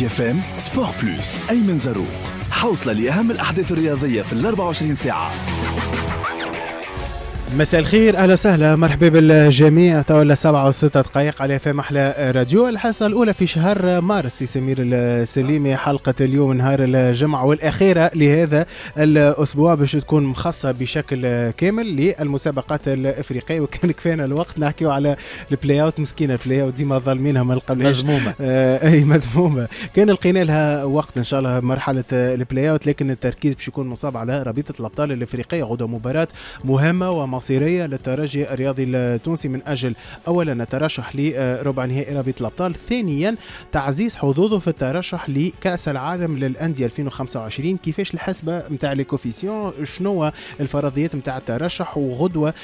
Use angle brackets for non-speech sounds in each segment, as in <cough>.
ميديا فام سبور بلوس ايمن زاروق حوصله لاهم الاحداث الرياضيه في ال 24 ساعه مساء الخير اهلا وسهلا مرحبا بالجميع تولى سبعة وستة دقائق على فم احلى راديو الحصه الاولى في شهر مارس سي سمير السليمي حلقه اليوم نهار الجمعه والاخيره لهذا الاسبوع باش تكون مخصصه بشكل كامل للمسابقات الافريقيه وكان كفانا الوقت نحكيو على البلاي اوت مسكينه البلاي اوت ديما ظالمينها من قبل مذمومه آه اي مذمومه كان لقينا لها وقت ان شاء الله مرحله البلاي اوت لكن التركيز باش يكون مصاب على رابطه الابطال الافريقيه غدا مباراه مهمه ومص المصيرية للترجي الرياضي التونسي من أجل أولا الترشح لربع نهائي رابطة الأبطال ثانيا تعزيز حظوظه في الترشح لكأس العالم للأندية 2025 كيفاش الحسبة نتاع الكوفيسيون شنو الفرضيات نتاع الترشح وغدوة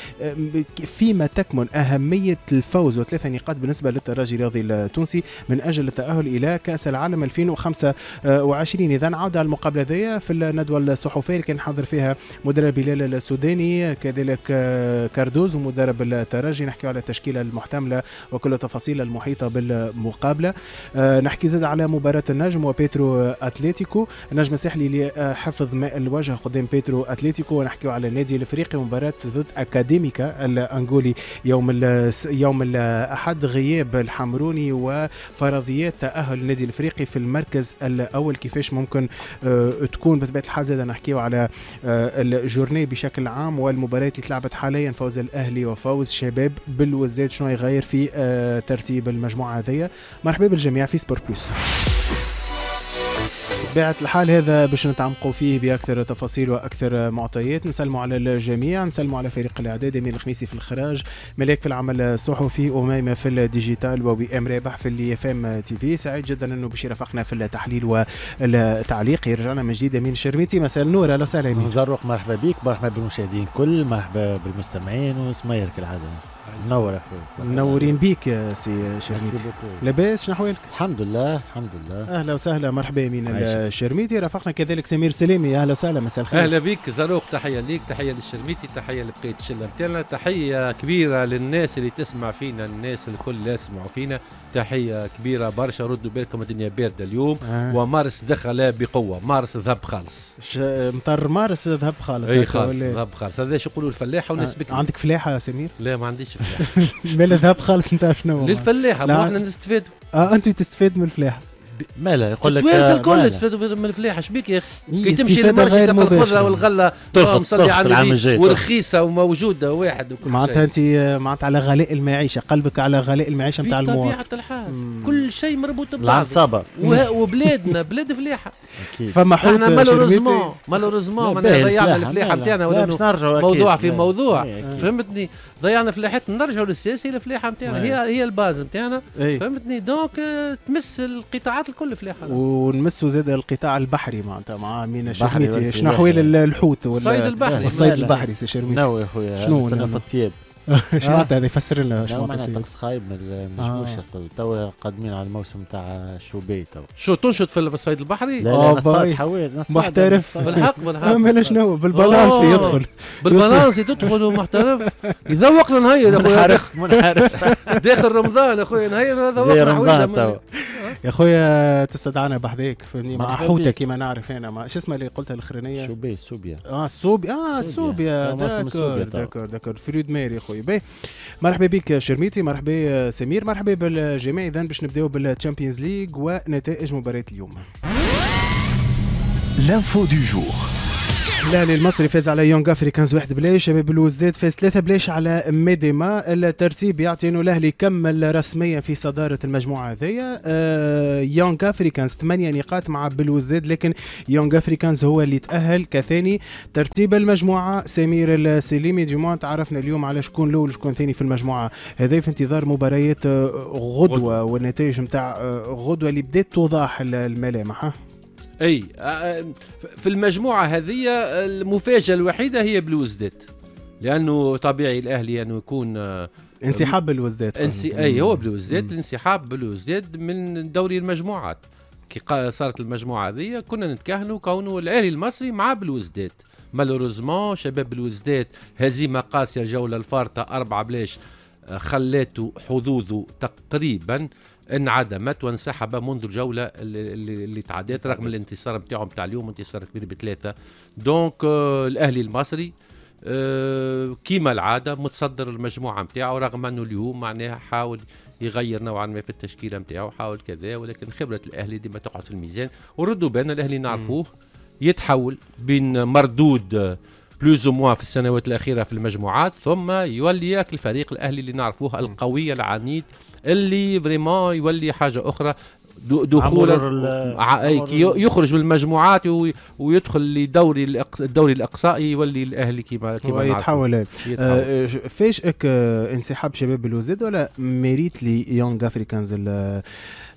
فيما تكمن أهمية الفوز وثلاثة نقاط بالنسبة للترجي الرياضي التونسي من أجل التأهل إلى كأس العالم 2025 إذا عودة على المقابلة ذي في الندوة الصحفية اللي كان حاضر فيها مدرب بلال السوداني كذلك كاردوز ومدرب الترجي نحكي على التشكيله المحتمله وكل التفاصيل المحيطه بالمقابله آه، نحكي زاد على مباراه النجم وبيترو اتلتيكو النجم الساحلي اللي آه، حفظ ماء الوجه قدام بيترو اتلتيكو ونحكي على النادي الافريقي ومباراه ضد اكاديميكا الانغولي يوم يوم الاحد غياب الحمروني وفرضيات تاهل النادي الافريقي في المركز الاول كيفاش ممكن آه، تكون بطبيعه الحال زاد نحكيو على الجورني بشكل عام والمباريات اللي تلعبت حاليا فوز الاهلي وفوز شباب بالوزات شنو يغير في آه، ترتيب المجموعه هذه مرحبا بالجميع في سبور بلس بطبيعة الحال هذا باش نتعمقوا فيه باكثر تفاصيل واكثر معطيات نسلموا على الجميع نسلموا على فريق الاعداد امين الخميسي في الخراج ملاك في العمل الصحفي اميمه في الديجيتال ووئام رابح في اللي فام تي في سعيد جدا انه باش يرافقنا في التحليل والتعليق يرجعنا من جديد امين الشرميتي مساء النور اهلا وسهلا امين زروق مرحبا بك مرحبا بالمشاهدين كل مرحبا بالمستمعين وسمير كالعاده منور اخوي منورين بيك يا سي شرميتي لاباس شنو احوالك؟ الحمد لله الحمد لله اهلا وسهلا مرحبا من الشرميتي رافقنا كذلك سمير سلامي اهلا وسهلا مساء الخير اهلا بك زاروق تحيه ليك تحيه للشرميتي تحيه لبقيه الشله نتاعنا تحيه كبيره للناس اللي تسمع فينا الناس الكل اللي يسمعوا فينا تحيه كبيره برشا ردوا بالكم الدنيا بارده اليوم آه. ومارس دخل بقوه مارس ذهب خالص مطر مارس ذهب خالص اي خالص ذهب خالص هذا شو يقولوا الفلاحه وناس آه. عندك فلاحه يا سمير؟ لا ما عنديش <laughs> مال ذهب خالص انت شنو للفلاحه ما احنا نستفادوا اه انت تستفاد من الفلاحه مالا يقول لك التوانسه آه، الكل تستفادوا من الفلاحه اش بيك يا اخي كي تمشي للمرشي تلقى الخضره والغله ترخص ترخص العام الجاي ورخيصه وموجوده واحد وكل شيء معناتها انت آه، معناتها على غلاء المعيشه قلبك على غلاء المعيشه نتاع المواطن بطبيعه الحال كل شيء مربوط ببعض العصابه وبلادنا بلاد فلاحه اكيد فما حوت احنا مالوريزمون مالوريزمون ضيعنا الفلاحه نتاعنا ولا موضوع في موضوع إيه، فهمتني ضيعنا فلاحتنا نرجعوا للسياسي الفلاحه نتاعنا إيه. هي هي الباز نتاعنا إيه. فهمتني دونك تمس القطاعات الكل فلاحه ونمسوا زاد القطاع البحري معناتها مع مين شرميتي شنو احوال الحوت ولا الصيد البحري الصيد البحري سي شرميتي شنو يا خويا شنو في الطياب <laughs> شو آه. معناتها هذا يفسر لنا شو معناتها طقس خايب من المشموش اصلا آه. تو قادمين على الموسم تاع شوبي تو شو تنشط في الصيد البحري؟ لا لا آه، نصطاد حوالي محترف بالحق بالحق اما شنو <laughs> بالبالانس يدخل بالبالانس تدخل ومحترف يذوق لنا نهير يا اخويا منحرف منحرف <laughs> داخل رمضان يا اخويا نهير يذوق رمضان يا اخويا تستدعانا بحذاك فهمني مع حوته كيما نعرف انا مع شو اسمه اللي قلتها الاخرانيه شوبي سوبيا اه سوبيا اه سوبيا داكور داكور داكور فريد ماري اخويا خويا باهي مرحبا بك شرميتي مرحبا سمير مرحبا بالجميع اذا باش نبداو بالتشامبيونز ليغ ونتائج مباراه اليوم لانفو دو جور الاهلي المصري فاز على يونغ افريكانز واحد بلاي شباب الوزداد فاز ثلاثة بلاش على ميديما الترتيب يعطي انه الاهلي كمل رسميا في صدارة المجموعة هذيا آه، يونغ افريكانز ثمانية نقاط مع بلوزداد لكن يونغ افريكانز هو اللي تأهل كثاني ترتيب المجموعة سمير السليمي ديمون تعرفنا اليوم على شكون الاول شكون ثاني في المجموعة هذا في انتظار مباريات آه، غدوة والنتائج نتاع آه، غدوة اللي بدات توضح الملامح اي في المجموعه هذه المفاجاه الوحيده هي بلوزدات لانه طبيعي الاهلي انه يكون انسحاب بالوزداد انسي... اي هو بالوزداد الانسحاب بالوزداد من دوري المجموعات كي صارت المجموعه هذه كنا نتكهنوا كونه الاهلي المصري مع بالوزداد مالوروزمون شباب بالوزداد هزيمه قاسيه الجوله الفارطه أربعة بلاش خلاته حظوظه تقريبا انعدمت وانسحب منذ الجوله اللي, اللي تعديت رغم الانتصار بتاعه نتاع اليوم انتصار كبير بثلاثه دونك آه الاهلي المصري آه كيما العاده متصدر المجموعه نتاعو رغم انه اليوم معناها حاول يغير نوعا ما في التشكيله نتاعو حاول كذا ولكن خبره الاهلي ديما تقعد في الميزان وردوا بالنا الاهلي نعرفوه يتحول بين مردود بلوز آه، موا في السنوات الاخيره في المجموعات ثم يولي الفريق الاهلي اللي نعرفوه القوي العنيد اللي فريمون يولي حاجه اخرى دخول يخرج من المجموعات ويدخل لدوري الدوري الاقصائي يولي الاهلي كما كما يتحول آه فاش آه، انسحاب شباب الوزاد ولا ميريت لي يونغ افريكانز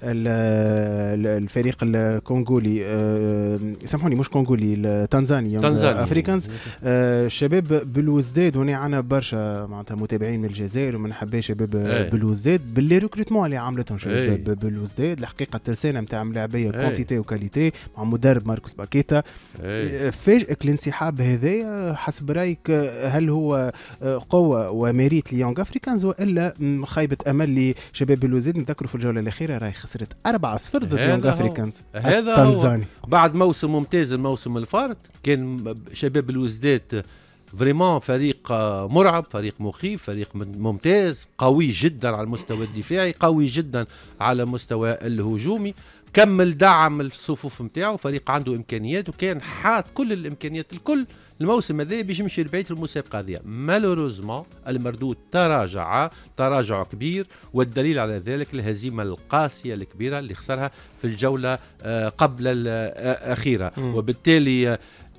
الفريق الكونغولي آه، سامحوني مش كونغولي تنزاني افريكانز الشباب آه، بالوزداد هنا عنا برشا معناتها متابعين من الجزائر ومن حبايا شباب إيه. بالوزداد باللي ريكروتمون اللي عملتهم شباب إيه. بالوزداد الحقيقه الترسانه نتاع ملاعبيه كونتيتي إيه. وكاليتي مع مدرب ماركوس باكيتا آه، فاجئك الانسحاب هذايا حسب رايك هل هو قوه وميريت ليونغ افريكانز والا خيبه امل لشباب بالوزداد نذكروا في الجوله الاخيره راي خسرت 4-0 ضد يونغ افريكانز هذا التنزاني بعد موسم ممتاز الموسم الفارط كان شباب الوزداد فريمون فريق مرعب فريق مخيف فريق ممتاز قوي جدا على المستوى الدفاعي قوي جدا على المستوى الهجومي كمل دعم الصفوف نتاعو فريق عنده امكانيات وكان حاط كل الامكانيات الكل الموسم هذا باش يمشي لبعيد في المسابقه هذه مالوروزمون المردود تراجع تراجع كبير والدليل على ذلك الهزيمه القاسيه الكبيره اللي خسرها في الجوله آه، قبل الاخيره آه، وبالتالي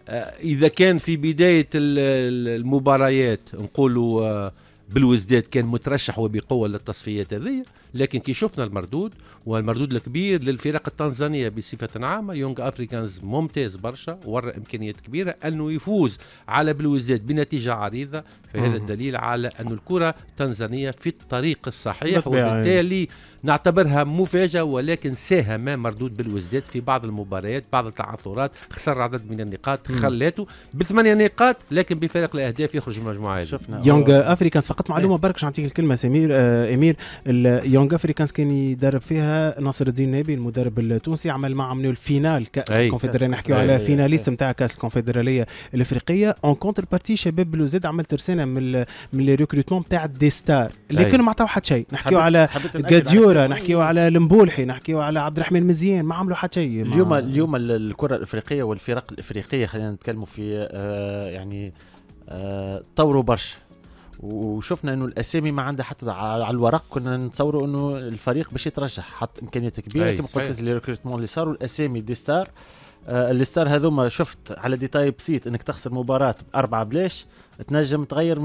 آه، اذا كان في بدايه المباريات نقولوا بالوزداد كان مترشح وبقوه للتصفيات هذه لكن كي شفنا المردود والمردود الكبير للفرق التنزانيه بصفه عامه يونغ افريكانز ممتاز برشا ورى امكانيات كبيره انه يفوز على بالوزداد بنتيجه عريضه فهذا الدليل على ان الكره التنزانيه في الطريق الصحيح وبالتالي نعتبرها مفاجأة ولكن ساهم مردود بالوزداد في بعض المباريات بعض التعثرات خسر عدد من النقاط خلاته بثمانية نقاط لكن بفارق الأهداف يخرج من المجموعة شفنا يونغ أفريكانز فقط معلومة برك باش نعطيك الكلمة سمير آه أمير يونغ أفريكانز كان يدرب فيها ناصر الدين نبي المدرب التونسي عمل معهم الفينال كأس الكونفدرالية نحكيو على فيناليست نتاع كأس الكونفدرالية الأفريقية اون كونتر بارتي شباب بلوزيد عمل ترسانة من من لي ريكروتمون نتاع دي ستار اللي ما عطاو حتى شيء نحكيو على جاديو الكره نحكيو على المبولحي نحكيو على عبد الرحمن مزيان ما عملوا حتى شيء اليوم اليوم الكره الافريقيه والفرق الافريقيه خلينا نتكلموا في آه يعني آه طوروا برشا وشفنا انه الاسامي ما عندها حتى على الورق كنا نتصوروا انه الفريق باش يترشح حط امكانيات كبيره كما قلت لي ريكروتمون اللي صاروا الاسامي دي ستار آه الستار هذوما شفت على ديتاي بسيط انك تخسر مباراه باربعه بلاش تنجم تغير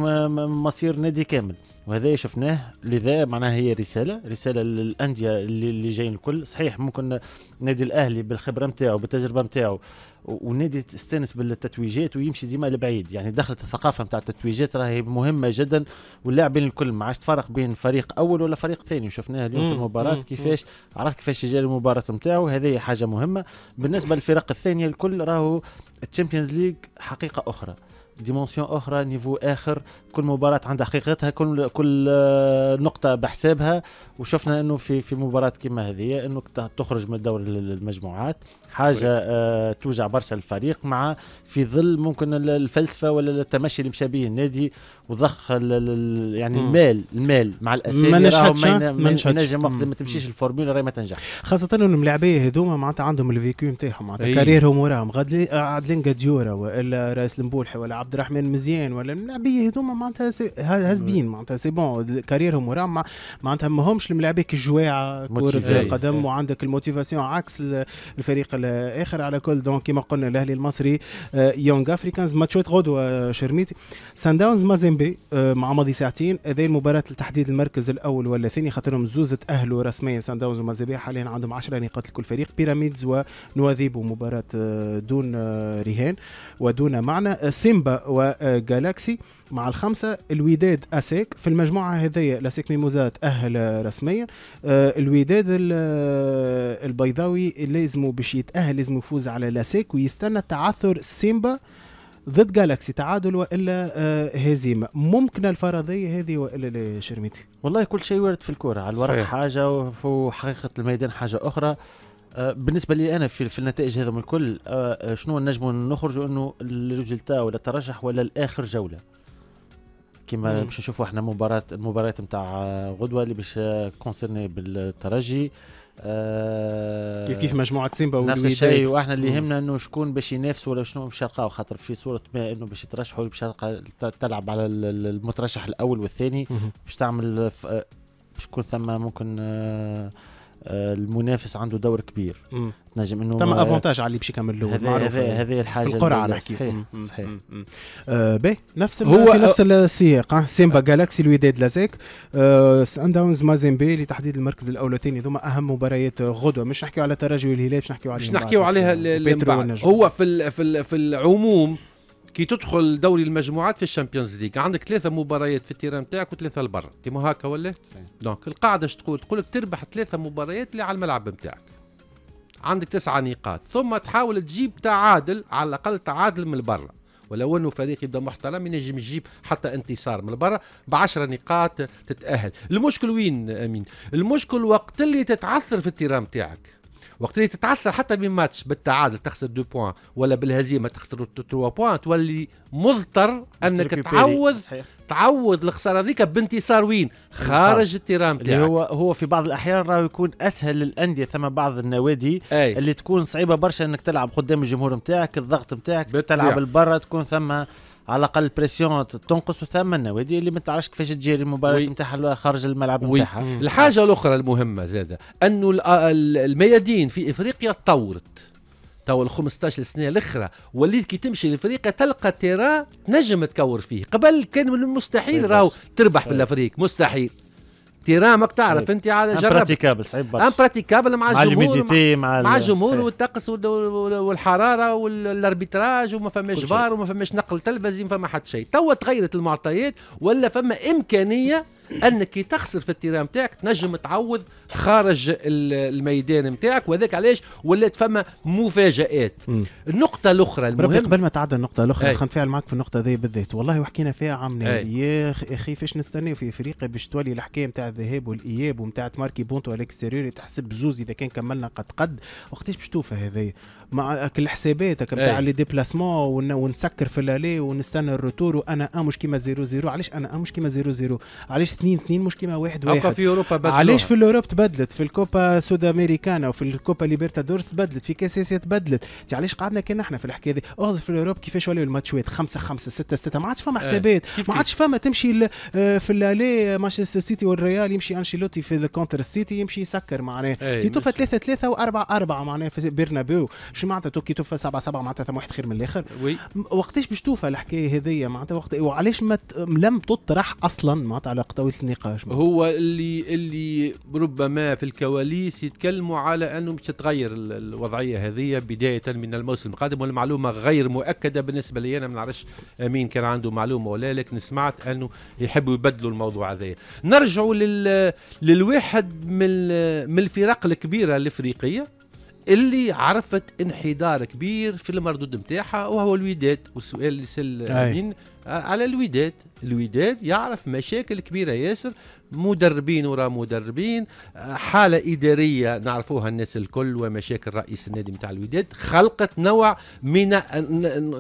مصير نادي كامل وهذا شفناه لذا معناها هي رساله رساله للانديه اللي جايين الكل صحيح ممكن نادي الاهلي بالخبره نتاعو بالتجربه نتاعو ونادي تستانس بالتتويجات ويمشي ديما لبعيد يعني دخلت الثقافه نتاع التتويجات راهي مهمه جدا واللاعبين الكل ما عادش تفرق بين فريق اول ولا فريق ثاني وشفناها اليوم في المباراه كيفاش عرف كيفاش جا المباراه نتاعو هذه حاجه مهمه بالنسبه للفرق الثانيه الكل راهو التشامبيونز ليج حقيقه اخرى ديمونسيون اخرى نيفو اخر كل مباراه عندها حقيقتها كل كل آه، نقطه بحسابها وشفنا انه في في مباراه كما هذه انه تخرج من دور المجموعات حاجه طيب. آه توجع برشا الفريق مع في ظل ممكن الفلسفه ولا التمشي اللي مشى به النادي وضخ يعني مم. المال المال مع الاسامي ما نجمش ما نجم وقت ما تمشيش الفورمولا راهي ما تنجح خاصه انه الملاعبيه هذوما معناتها عندهم الفيكيو نتاعهم معناتها كاريرهم وراهم عادلين قديوره والا راس المبولحي ولا عبد الرحمن مزيان ولا الملاعبيه هذوما معناتها هازبين معناتها سي بون كاريرهم وراهم معناتها ما همش الملاعبيه الجواعه كره القدم وعندك الموتيفاسيون عكس الفريق الاخر على كل دونك كيما قلنا الاهلي المصري يونغ آه، افريكانز ماتشات غدوه شرميتي سان داونز مازيمبي مع ماضي ساعتين هذه المباراه لتحديد المركز الاول ولا الثاني خاطرهم زوز تاهلوا رسميا سان داونز ومازيمبي حاليا عندهم 10 نقاط لكل فريق بيراميدز ونواذيب مباراه آه، دون آه، رهان ودون معنى سيمبا وجالاكسي مع الخمسة الوداد أسيك في المجموعة هذية لاسيك ميموزا تأهل رسميا آه، الوداد آه، البيضاوي لازمه باش يتأهل لازم يفوز على لاسيك ويستنى تعثر سيمبا ضد جالاكسي تعادل والا آه، هزيمه ممكن الفرضيه هذه والا لا شرميتي والله كل شيء ورد في الكوره على الورق حاجه وفي حقيقه الميدان حاجه اخرى آه، بالنسبه لي انا في, في النتائج هذا من الكل آه، آه، شنو نجموا نخرجوا انه الريزلتا ولا الترشح ولا الاخر جوله كما باش نشوفوا احنا مباراه المباراه نتاع غدوه اللي باش كونسيرني بالترجي آه كيف مجموعه سيمبا نفس الشيء واحنا اللي يهمنا انه شكون باش ينافس ولا شنو باش يلقاو خاطر في صوره ما انه باش يترشحوا باش تلعب على المترشح الاول والثاني باش تعمل شكون ثم ممكن آه آه، المنافس عنده دور كبير مم. تنجم انه تم افونتاج على اللي باش يكمل له هذه الحاجه في القرعه نحكي صحيح مم. صحيح آه نفس هو في نفس السياق سيمبا آه. جالاكسي الوداد لازاك آه سان داونز مازيمبي لتحديد المركز الاول والثاني ذوما اهم مباريات آه، غدوه مش نحكيو على الترجي والهلال باش نحكيو عليها باش نحكيو عليها هو في في في العموم كي تدخل دوري المجموعات في الشامبيونز ليغ عندك ثلاثه مباريات في التيران نتاعك وثلاثه لبرا مو هكا ولا دونك القاعده اش تقول تقول لك تربح ثلاثه مباريات اللي على الملعب نتاعك عندك تسعة نقاط ثم تحاول تجيب تعادل على الاقل تعادل من برا ولو انه فريق يبدا محترم ينجم يجيب حتى انتصار من برا ب 10 نقاط تتاهل المشكل وين امين المشكل وقت اللي تتعثر في التيران نتاعك وقت اللي تتعثر حتى بماتش بالتعادل تخسر دو بوان ولا بالهزيمه تخسر تروا بوان تولي مضطر انك تعوض تعوض الخساره ذيك بانتصار وين؟ خارج التيران اللي هو هو في بعض الاحيان راه يكون اسهل للانديه ثم بعض النوادي أي. اللي تكون صعيبه برشا انك تلعب قدام الجمهور نتاعك الضغط نتاعك تلعب البرة تكون ثم على الاقل بريسيون تنقص وثم النوادي اللي ما تعرفش كيفاش تجري المباراه نتاعها خارج الملعب نتاعها الحاجه الاخرى المهمه زاده انه الميادين في افريقيا تطورت توا ال 15 سنه الاخرى وليت كي تمشي لافريقيا تلقى تيرا تنجم تكور فيه قبل كان من المستحيل إيه، راهو تربح في الافريق مستحيل احترامك تعرف انت على جرب امبراتيكابل صعيب برشا امبراتيكابل مع الجمهور مع, مع الجمهور والطقس والحراره والاربيتراج وما فماش فار وما فماش نقل تلفزي ما فما حتى شيء توا تغيرت المعطيات ولا فما امكانيه انك كي تخسر في التيران نتاعك تنجم تعوض خارج الميدان نتاعك وهذاك علاش ولات فما مفاجات النقطه الاخرى المهمه قبل ما تعدى النقطه الاخرى خلينا نفعل معك في النقطه ذي بالذات والله وحكينا فيها عام يا اخي فاش نستنى في افريقيا باش تولي الحكايه نتاع الذهاب والاياب ونتاع ماركي بونتو على الاكستيريور تحسب بزوز اذا كان كملنا قد قد وقتاش باش توفى هذايا مع الحسابات نتاع لي ديبلاسمون ونسكر في الالي ونستنى الروتور وانا امش كيما زيرو زيرو علاش انا امش كيما زيرو زيرو علاش 2 2 مش كيما واحد واحد في اوروبا بدلوها. علاش في الاوروب تبدلت في الكوبا سود امريكانا وفي الكوبا ليبرتادورس تبدلت في كاس اسيا تبدلت انت علاش قعدنا كان احنا في الحكايه دي اغزر في الاوروب كيفاش ولاو الماتشات 5 5 6 6 ما عادش فما إيه. حسابات ما عادش فما تمشي آه، في اللالي مانشستر سيتي والريال يمشي انشيلوتي في الكونتر السيتي يمشي يسكر معناه كي إيه، توفى 3 3 و4 4 معناه في برنابيو شو معناتها كي توفى 7 7 معناتها ثم واحد خير من الاخر وقتاش باش توفى الحكايه هذيا معناتها وقت وعلاش ما لم تطرح اصلا معناتها على طاوله النقاش هو اللي اللي ربما في الكواليس يتكلموا على انه مش تتغير الوضعيه هذه بدايه من الموسم القادم والمعلومه غير مؤكده بالنسبه لي انا ما نعرفش مين كان عنده معلومه ولا لكن سمعت انه يحبوا يبدلوا الموضوع هذا نرجعوا لل للواحد من من الفرق الكبيره الافريقيه اللي عرفت انحدار كبير في المردود نتاعها وهو الوداد والسؤال اللي سال آه، على الوداد الوداد يعرف مشاكل كبيره ياسر مدربين ورا مدربين حاله اداريه نعرفوها الناس الكل ومشاكل رئيس النادي نتاع الوداد خلقت نوع من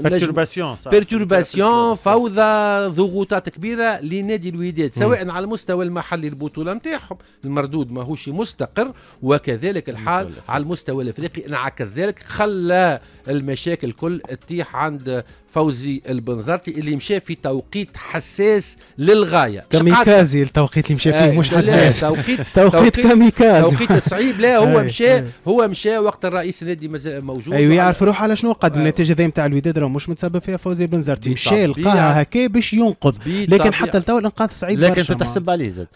بيرتورباسيون بيرتورباسيون فوضى ضغوطات كبيره لنادي الوداد سواء على المستوى المحلي البطوله نتاعهم المردود ماهوش مستقر وكذلك الحال على المستوى الافريقي انعكس ذلك خلى المشاكل كل تطيح عند فوزي البنزرتي اللي مشى في توقيت حساس للغايه كاميكازي التوقيت اللي مشى فيه مش آه، حساس <laughs> توقيت توقيت كاميكازي توقيت صعيب لا هو <laughs> مشى هو مشى وقت الرئيس النادي مازال موجود ايوه يعرف روحه على شنو قد آه. النتيجه ذي نتاع الوداد راه مش متسبب فيها فوزي البنزرتي مشى لقاها هكا باش ينقذ لكن حتى لتوا الانقاذ صعيب لكن تتحسب تحسب عليه زاد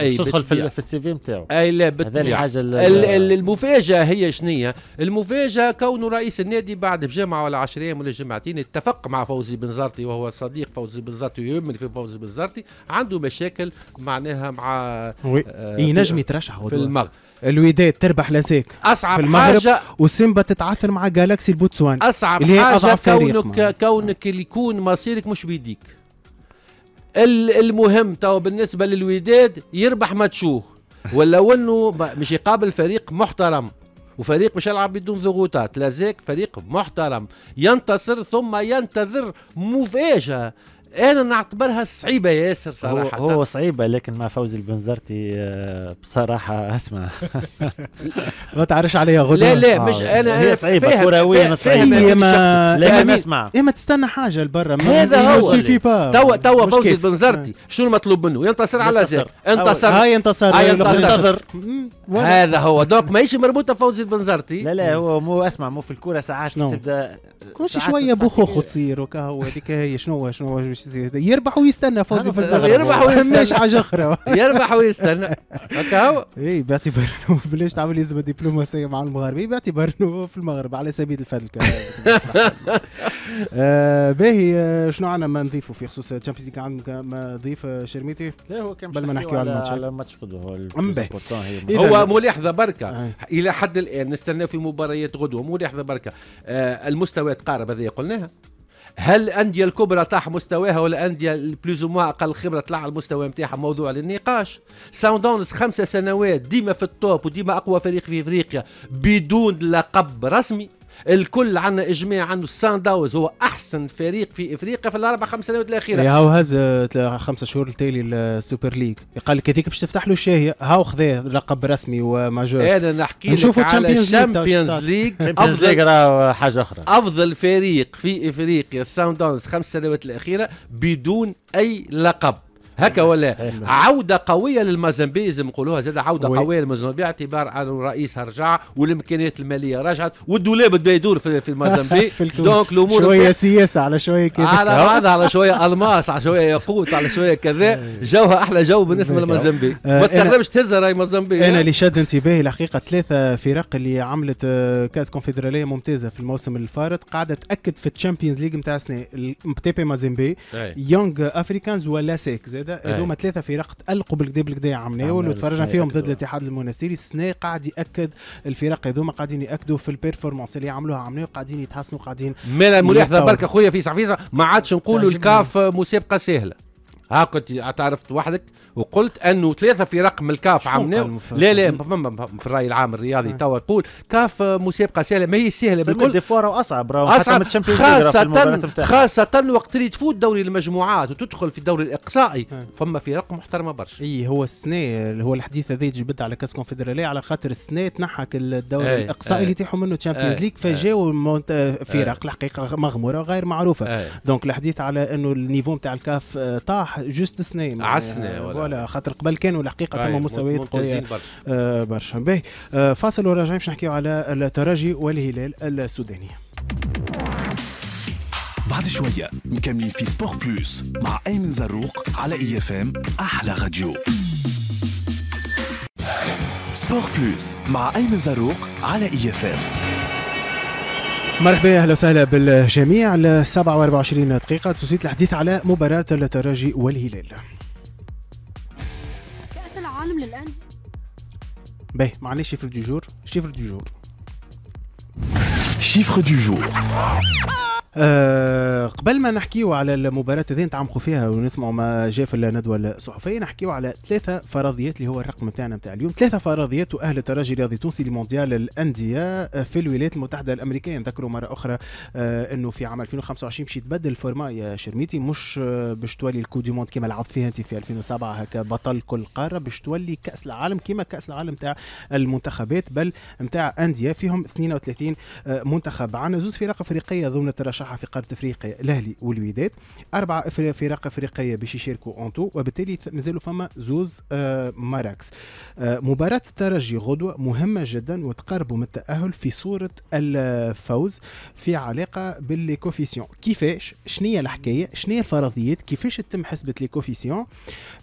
تدخل في السي في نتاعو اي لا بالطبيعه المفاجاه هي شنية المفاجاه كونه رئيس النادي النادي بعد بجمعه ولا 10 ايام ولا جمعتين اتفق مع فوزي بن زرتي وهو صديق فوزي بن زرتي ويؤمن في فوزي بن زرتي عنده مشاكل معناها مع وي. آه ينجم إيه، يترشح في المغرب الوداد تربح لاسيك اصعب في المغرب حاجه وسيمبا تتعثر مع جالاكسي البوتسوان اصعب اللي هي أضعف حاجه كونك كونك اللي يكون مصيرك مش بيديك المهم تو بالنسبه للوداد يربح ماتشوه ولا انه مش يقابل فريق محترم وفريق مش يلعب بدون ضغوطات لذلك فريق محترم ينتصر ثم ينتظر مفاجاه انا نعتبرها صعيبه ياسر صراحه هو, هو صعيبه لكن مع فوزي البنزرتي آه، بصراحه اسمع <laughs> ما تعرفش عليها غدوه لا لا آه، مش انا هي صعيبه كرويه صعيبه صعيبه ما لكن اسمع اما تستنى حاجه لبرا هذا هو تو تو فوزي البنزرتي آه. شنو المطلوب منه ينتصر على زيد انتصر هاي انتصر هاي انتصر هذا هو دوك ماهيش مربوطه فوز البنزرتي لا لا هو مو اسمع مو في الكوره ساعات تبدا كل شويه بوخوخو تصير وكا هو هذيك هي شنو شنو مش زي ده يربح ويستنى فوزي في الزغرة يربح ويستنى <laughs> مش اخرى <laughs> يربح ويستنى هكا هو اي باعتبار انه بلاش تعمل لازم دبلوماسيه مع المغاربه إيه، باعتبار انه في المغرب على سبيل الفضل <laughs> آه باهي آه، شنو عندنا ما نضيفه في خصوص الشامبيونز ليج عندك ما نضيف آه، شرميتي لا هو كان قبل ما نحكي على الماتش على الماتش هو, مليح ملاحظه بركه آه. الى حد الان نستنى في مباريات غدوه ملاحظه بركه المستوى تقارب هذه قلناها هل الانديه الكبرى طاح مستواها ولا الانديه بلوز موا اقل خبره طلع المستوى نتاعها موضوع للنقاش ساوندونز خمسه سنوات ديما في التوب وديما اقوى فريق في افريقيا بدون لقب رسمي الكل عندنا اجماع عنه سان داوز هو احسن فريق في افريقيا في الاربع خمس سنوات الاخيره هاو هز خمسة شهور التالي السوبر ليج قال لك هذيك باش تفتح له الشاهي هاو خذا لقب رسمي وماجور انا نحكي لك على الشامبيونز ليج الشامبيونز ليج راهو حاجه اخرى افضل فريق في افريقيا سان داونز خمس سنوات الاخيره بدون اي لقب هكا نعم. ولا نعم. عوده قويه للمازنبي لازم نقولوها زاد عوده وي. قويه للمازنبي باعتبار ان رئيسها رجع والامكانيات الماليه رجعت والدولاب بدا يدور في, في المازنبي <laughs> دونك الامور شويه سياسه على شويه كذا على بعض أه؟ على شويه الماس على شويه ياقوت على شويه كذا <laughs> إيه. جوها احلى جو بالنسبه نعم. للمازنبي أه، ما تستخدمش تهز راهي مازنبي انا اللي شد انتباهي الحقيقه ثلاثه فرق اللي عملت أه، كاس كونفدراليه ممتازه في الموسم الفارط قاعده تاكد في الشامبيونز ليج نتاع السنه بي مازنبي يونغ افريكانز ولا سيك زاد هذا هذوما ثلاثه فرق تالقوا بالكدا بالكدا عمناول وتفرجنا فيهم ضد الاتحاد المناسيري السنه قاعد ياكد الفرق هذوما قاعدين ياكدوا في البيرفورمانس اللي عملوها عمناول قاعدين يتحسنوا قاعدين ملا ملاحظه برك اخويا في صحفيزه ما عادش نقولوا الكاف مسابقه سهله ها كنت اعترفت وحدك وقلت انه ثلاثه في رقم الكاف عملناه لا لا في الراي العام الرياضي آه. توا تقول كاف مسابقه سهله ما هي سهله بالكل ديفوار واصعب اصعب خاصه خاصه وقت اللي تفوت دوري المجموعات وتدخل في الدوري الاقصائي آه. فما في رقم محترمه برشا اي هو السنه اللي هو الحديث هذا جبت على كاس كونفدراليه على خاطر السنه تنحك الدوري الاقصائي اللي تيحوا منه تشامبيونز ليج فجاو فرق الحقيقه مغموره غير معروفه دونك الحديث على انه النيفو نتاع الكاف آه، طاح جوست سنين يعني، عسنا آه، ولا خاطر قبل كانوا الحقيقه ثم طيب، مستويات قويه برشا آه، باهي آه، فاصل وراجعين باش نحكيو على الترجي والهلال السوداني بعد شوية مكملين في سبور بلوس مع أيمن زروق على إي اف ام أحلى راديو سبور بلوس مع أيمن زروق على إي اف ام مرحبا اهلا وسهلا بالجميع ل 27 دقيقة تسيت الحديث على مباراة الترجي والهلال. كأس العالم للأندية باهي معنا شيفر دو جور، شيفر دي جور. شيفر دي جور شيفر دي جور أه قبل ما نحكيو على المباراة هذين نتعمقوا فيها ونسمعوا ما جاء في الندوة الصحفية نحكيو على ثلاثة فرضيات اللي هو الرقم تاعنا نتاع اليوم ثلاثة فرضيات وأهل الترجي الرياضي التونسي لمونديال الأندية آه، في الولايات المتحدة الأمريكية نذكروا مرة أخرى أه أنه في عام 2025 باش يتبدل الفورما يا شرميتي مش آه، باش تولي الكو دي موند كما لعبت فيها أنت في 2007 هكا بطل كل قارة باش تولي كأس العالم كما كأس العالم تاع المنتخبات بل نتاع أندية فيهم 32 آه، منتخب عندنا زوز فرق أفريقية ضمن الترشح مرشحه في قاره افريقيا الاهلي والوداد اربعه فرق افريقيه باش يشاركوا اونتو وبالتالي مازالوا فما زوز آه، مراكز آه، مباراه الترجي غدوه مهمه جدا وتقربوا من التاهل في صوره الفوز في علاقه بالكوفيسيون كيفاش شنو الحكايه شنو الفرضيات كيفاش تتم حسبه الكوفيسيون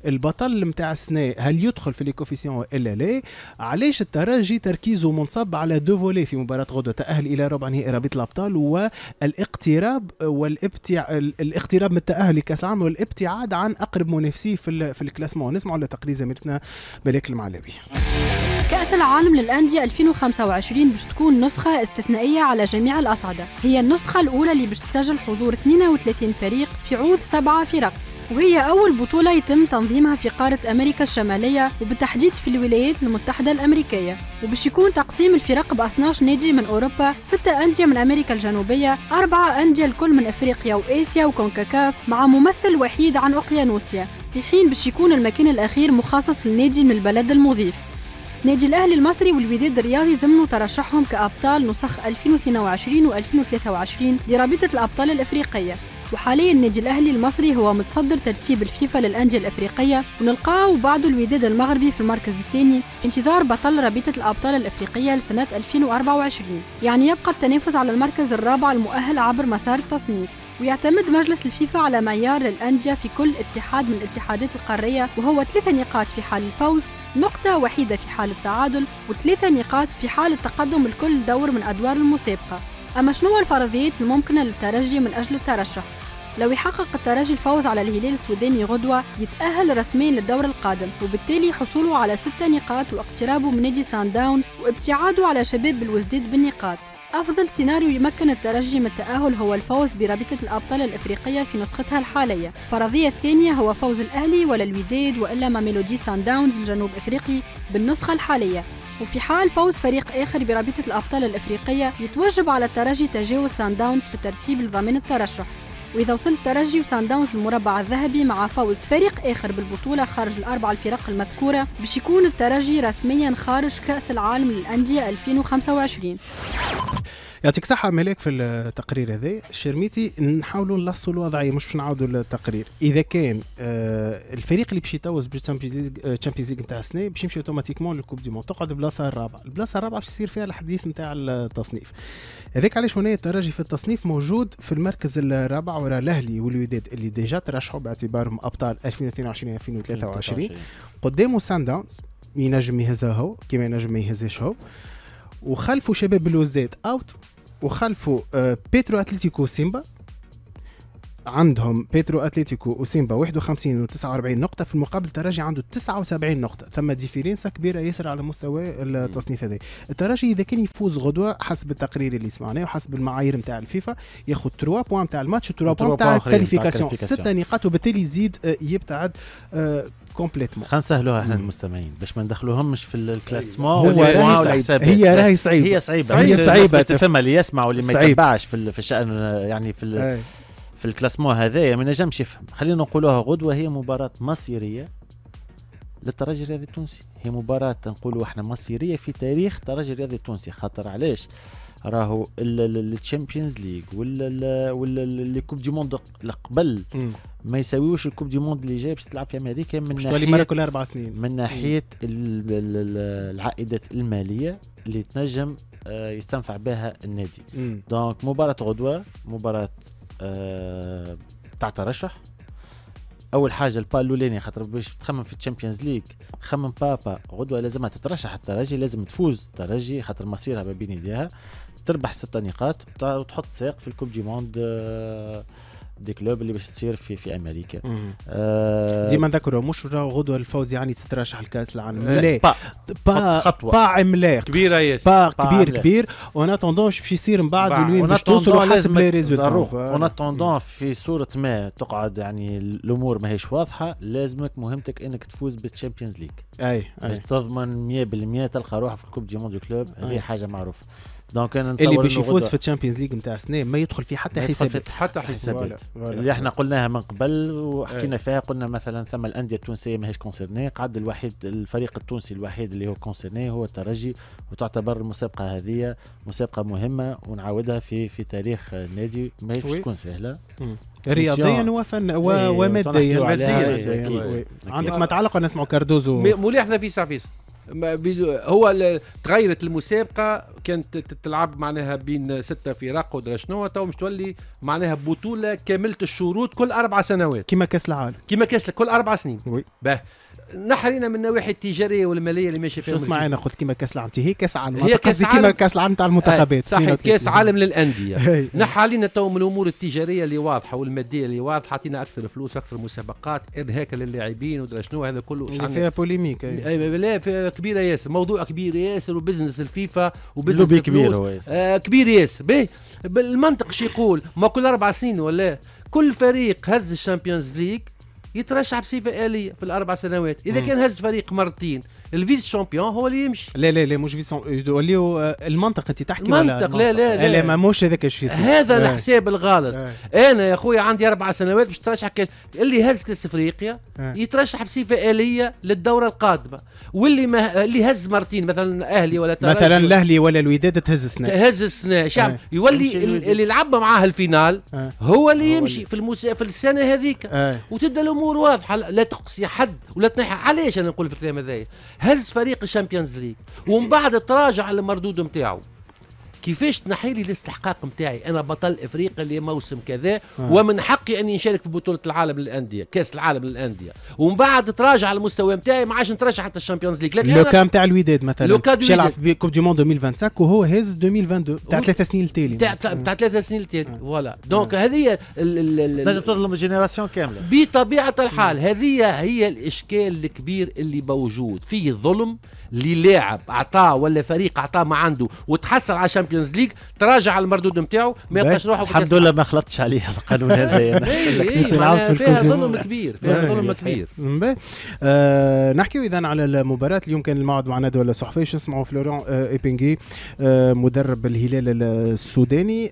البطل نتاع السنه هل يدخل في الكوفيسيون والا ولا لا علاش الترجي تركيزه منصب على دو فولي في مباراه غدوه تاهل الى ربع نهائي رابطه الابطال والاقتراب الاقتراب والابتع... الاغتراب من التاهل لكاس العالم والابتعاد عن اقرب منافسيه في في الكلاسمون نسمعوا لتقرير زميلتنا ملاك المعلبي كأس العالم للأندية 2025 باش تكون نسخة استثنائية على جميع الأصعدة هي النسخة الأولى اللي باش تسجل حضور 32 فريق في عوض سبعة فرق وهي أول بطولة يتم تنظيمها في قارة أمريكا الشمالية وبالتحديد في الولايات المتحدة الأمريكية وباش يكون تقسيم الفرق ب 12 نادي من أوروبا ستة أندية من أمريكا الجنوبية أربعة أندية الكل من أفريقيا وآسيا وكونكاكاف مع ممثل وحيد عن أوقيانوسيا في حين باش يكون المكان الأخير مخصص لنادي من البلد المضيف نادي الأهلي المصري والوداد الرياضي ضمنوا ترشحهم كأبطال نسخ 2022 و 2023 لرابطة الأبطال الأفريقية وحاليا النادي الاهلي المصري هو متصدر ترتيب الفيفا للانديه الافريقيه ونلقاه بعد الوداد المغربي في المركز الثاني في انتظار بطل رابطه الابطال الافريقيه لسنه 2024 يعني يبقى التنافس على المركز الرابع المؤهل عبر مسار التصنيف ويعتمد مجلس الفيفا على معيار للأندية في كل اتحاد من الاتحادات القارية وهو ثلاثة نقاط في حال الفوز نقطة وحيدة في حال التعادل وثلاثة نقاط في حال التقدم لكل دور من أدوار المسابقة أما شنو هو الفرضيات الممكنة للترجي من أجل الترشح؟ لو يحقق الترجي الفوز على الهلال السوداني غدوة يتأهل رسميا للدور القادم وبالتالي حصوله على ستة نقاط واقترابه من نادي سان داونز وابتعاده على شباب بالوزداد بالنقاط أفضل سيناريو يمكن الترجي من التأهل هو الفوز برابطة الأبطال الإفريقية في نسختها الحالية الفرضية الثانية هو فوز الأهلي ولا الوداد وإلا ما ميلودي سان داونز الجنوب إفريقي بالنسخة الحالية وفي حال فوز فريق آخر برابطة الأبطال الإفريقية يتوجب على الترجي تجاوز سان داونز في الترتيب لضمان الترشح وإذا وصل الترجي وسان داونز المربع الذهبي مع فوز فريق آخر بالبطولة خارج الأربع الفرق المذكورة باش يكون الترجي رسميا خارج كأس العالم للأندية 2025 يعطيك صحة ملاك في التقرير هذا شرميتي نحاولوا نلصوا الوضعيه مش باش نعاودوا التقرير اذا كان آه الفريق اللي باش يتوز بالشامبيونز آه، ليغ نتاع السنه باش يمشي اوتوماتيكمون للكوب دي مون تقعد البلاصه الرابعه البلاصه الرابعه باش يصير فيها الحديث نتاع التصنيف هذاك علاش هنا الترجي في التصنيف موجود في المركز الرابع وراء الاهلي والوداد اللي ديجا ترشحوا باعتبارهم ابطال 2022 2023 قدامه سان داونز ينجم يهزها هو كيما ينجم ما يهزهاش هو وخلفوا شباب لوزيت اوت وخلفوا آه، بيترو اتلتيكو سيمبا عندهم بيترو اتلتيكو وسيمبا 51 و 49 نقطه في المقابل الترجي عنده 79 نقطه ثم ديفيرنسا كبيره ياسر على مستوى التصنيف هذا الترجي اذا كان يفوز غدوه حسب التقرير اللي سمعناه وحسب المعايير نتاع الفيفا ياخذ 3 بوان نتاع الماتش و 3 بوان نتاع الكاليفيكاسيون 6 نقاط وبالتالي يزيد آه، يبتعد آه، كومبليتمون خلينا نسهلوها احنا المستمعين باش ما ندخلوهمش في طيب. الكلاسمون هو راهي هي راهي صعيبه هي صعيبه هي صعيبه باش تفهمها اللي يسمع واللي ما يتبعش في, في الشان يعني في في الكلاسمون هذايا ما نجمش يفهم خلينا نقولوها غدوه هي مباراه مصيريه للترجي الرياضي التونسي هي مباراه نقولوا احنا مصيريه في تاريخ الترجي الرياضي التونسي خاطر علاش راهو الشامبيونز ليغ ولا ولا لي كوب دي موند اللي قبل ما يساويوش الكوب دي موند اللي جاي باش تلعب في امريكا من ناحيه مره كل اربع سنين من ناحيه العائدات الماليه اللي تنجم آه، يستنفع بها النادي دونك مباراه غدوه مباراه آه، تاع ترشح اول حاجه البال الاولاني خاطر باش تخمم في الشامبيونز ليغ خمم بابا غدوه لازمها تترشح الترجي لازم تفوز الترجي خاطر مصيرها ما بين يديها تربح ست نقاط وتحط ساق في الكوب دي موند آه دي كلوب اللي باش تصير في في امريكا آه ديما نذكروا مش غدوه الفوز يعني تترشح لكاس العالم إيه، لا با با خطوه با عملاق كبيره ياسر با, با كبير با كبير اون اتوندون باش يصير من بعد وين باش توصلوا حسب لي ريزولتا اون في صوره ما تقعد يعني الامور ماهيش واضحه لازمك مهمتك انك تفوز بالتشامبيونز ليج اي باش تضمن 100% تلقى روحك في الكوب دي موند كلوب هذه حاجه معروفه دونك انا نتصور اللي باش يفوز في الشامبيونز ليج نتاع السنه ما يدخل فيه حتى حسابات حتى حسابات اللي احنا قلناها من قبل وحكينا إيه. فيها قلنا مثلا ثم الانديه التونسيه ماهيش كونسيرني قعد الوحيد الفريق التونسي الوحيد اللي هو كونسيرني هو الترجي وتعتبر المسابقه هذه مسابقه مهمه ونعاودها في في تاريخ النادي ماهيش تكون سهله رياضيا وفن إيه، وماديا عندك ما تعلق نسمع كاردوزو ملاحظه في سعفيس هو تغيرت المسابقه كانت تلعب معناها بين ستة فرق ودرا شنو تو مش تولي معناها بطوله كامله الشروط كل اربع سنوات كما كاس العالم كما كاس كل اربع سنين وي نحرينا من النواحي التجاريه والماليه اللي ماشي فيها شو اسمع انا قلت كيما كاس العالم هي كاس عالم هي كاس كيما كاس العالم تاع المنتخبات صح كاس عالم للانديه <laughs> نحى علينا تو من الامور التجاريه اللي واضحه والماديه اللي واضحه عطينا اكثر فلوس اكثر مسابقات ارهاك للاعبين ودرا شنو هذا كله اللي فيها بوليميك اي أيوة، لا كبيره ياسر موضوع كبير ياسر وبزنس الفيفا وبزنس كبير آه، كبير ياسر باهي بالمنطق شو يقول ما كل اربع سنين ولا كل فريق هز الشامبيونز ليج يترشح بصفه اليه في الاربع سنوات اذا كان هز فريق مرتين الفيس شامبيون هو اللي يمشي لا لا لا مش فيس يوليو آه، المنطق انت تحكي المنطق ولا لا لا لا, لا ما موش هذاك الشيء هذا إيه. الحساب الغلط إيه. انا يا اخويا عندي اربع سنوات باش ترشح كاس اللي هز كاس افريقيا إيه. يترشح بصفه اليه للدوره القادمه واللي ما اللي هز مرتين مثلا اهلي ولا مثلا الاهلي ولا الوداد تهز السنه تهز السنه شعب يولي اللي لعب معاه الفينال هو اللي يمشي في المس... في السنه هذيك وتبدا الامور واضحه لا تقصي حد ولا تنحى علاش انا نقول في الكلام هذايا هز فريق الشامبيونز ليج ومن بعد تراجع المردود نتاعو كيفاش تنحي لي الاستحقاق نتاعي انا بطل افريقيا لموسم كذا آه. ومن حقي اني نشارك في بطوله العالم للانديه كاس العالم للانديه ومن بعد تراجع المستوى نتاعي ما عادش نترشح حتى الشامبيونز لو لوكا نتاع الوداد مثلا لوكا يلعب في كوب دي موند 2025 وهو هاز 2022 تاع ثلاث سنين التالي تاع ثلاث سنين التالي آه. فوالا دونك آه. هذه لازم تظلم الجينيراسيون كامله بطبيعه الحال آه. هذه هي الاشكال الكبير اللي موجود فيه ظلم اللي لاعب اعطاه ولا فريق اعطاه ما عنده وتحصل على الشامبيونز ليج تراجع على المردود نتاعو ما يلقاش روحه الحمد لله ما خلطتش عليه القانون هذا <laughs> اي إيه، فيها ظلم كبير فيها ظلم كبير آه، نحكيو اذا على المباراه اليوم كان الموعد مع نادي ولا صحفي شو نسمعوا فلوران ايبينغي آه، آه، مدرب الهلال السوداني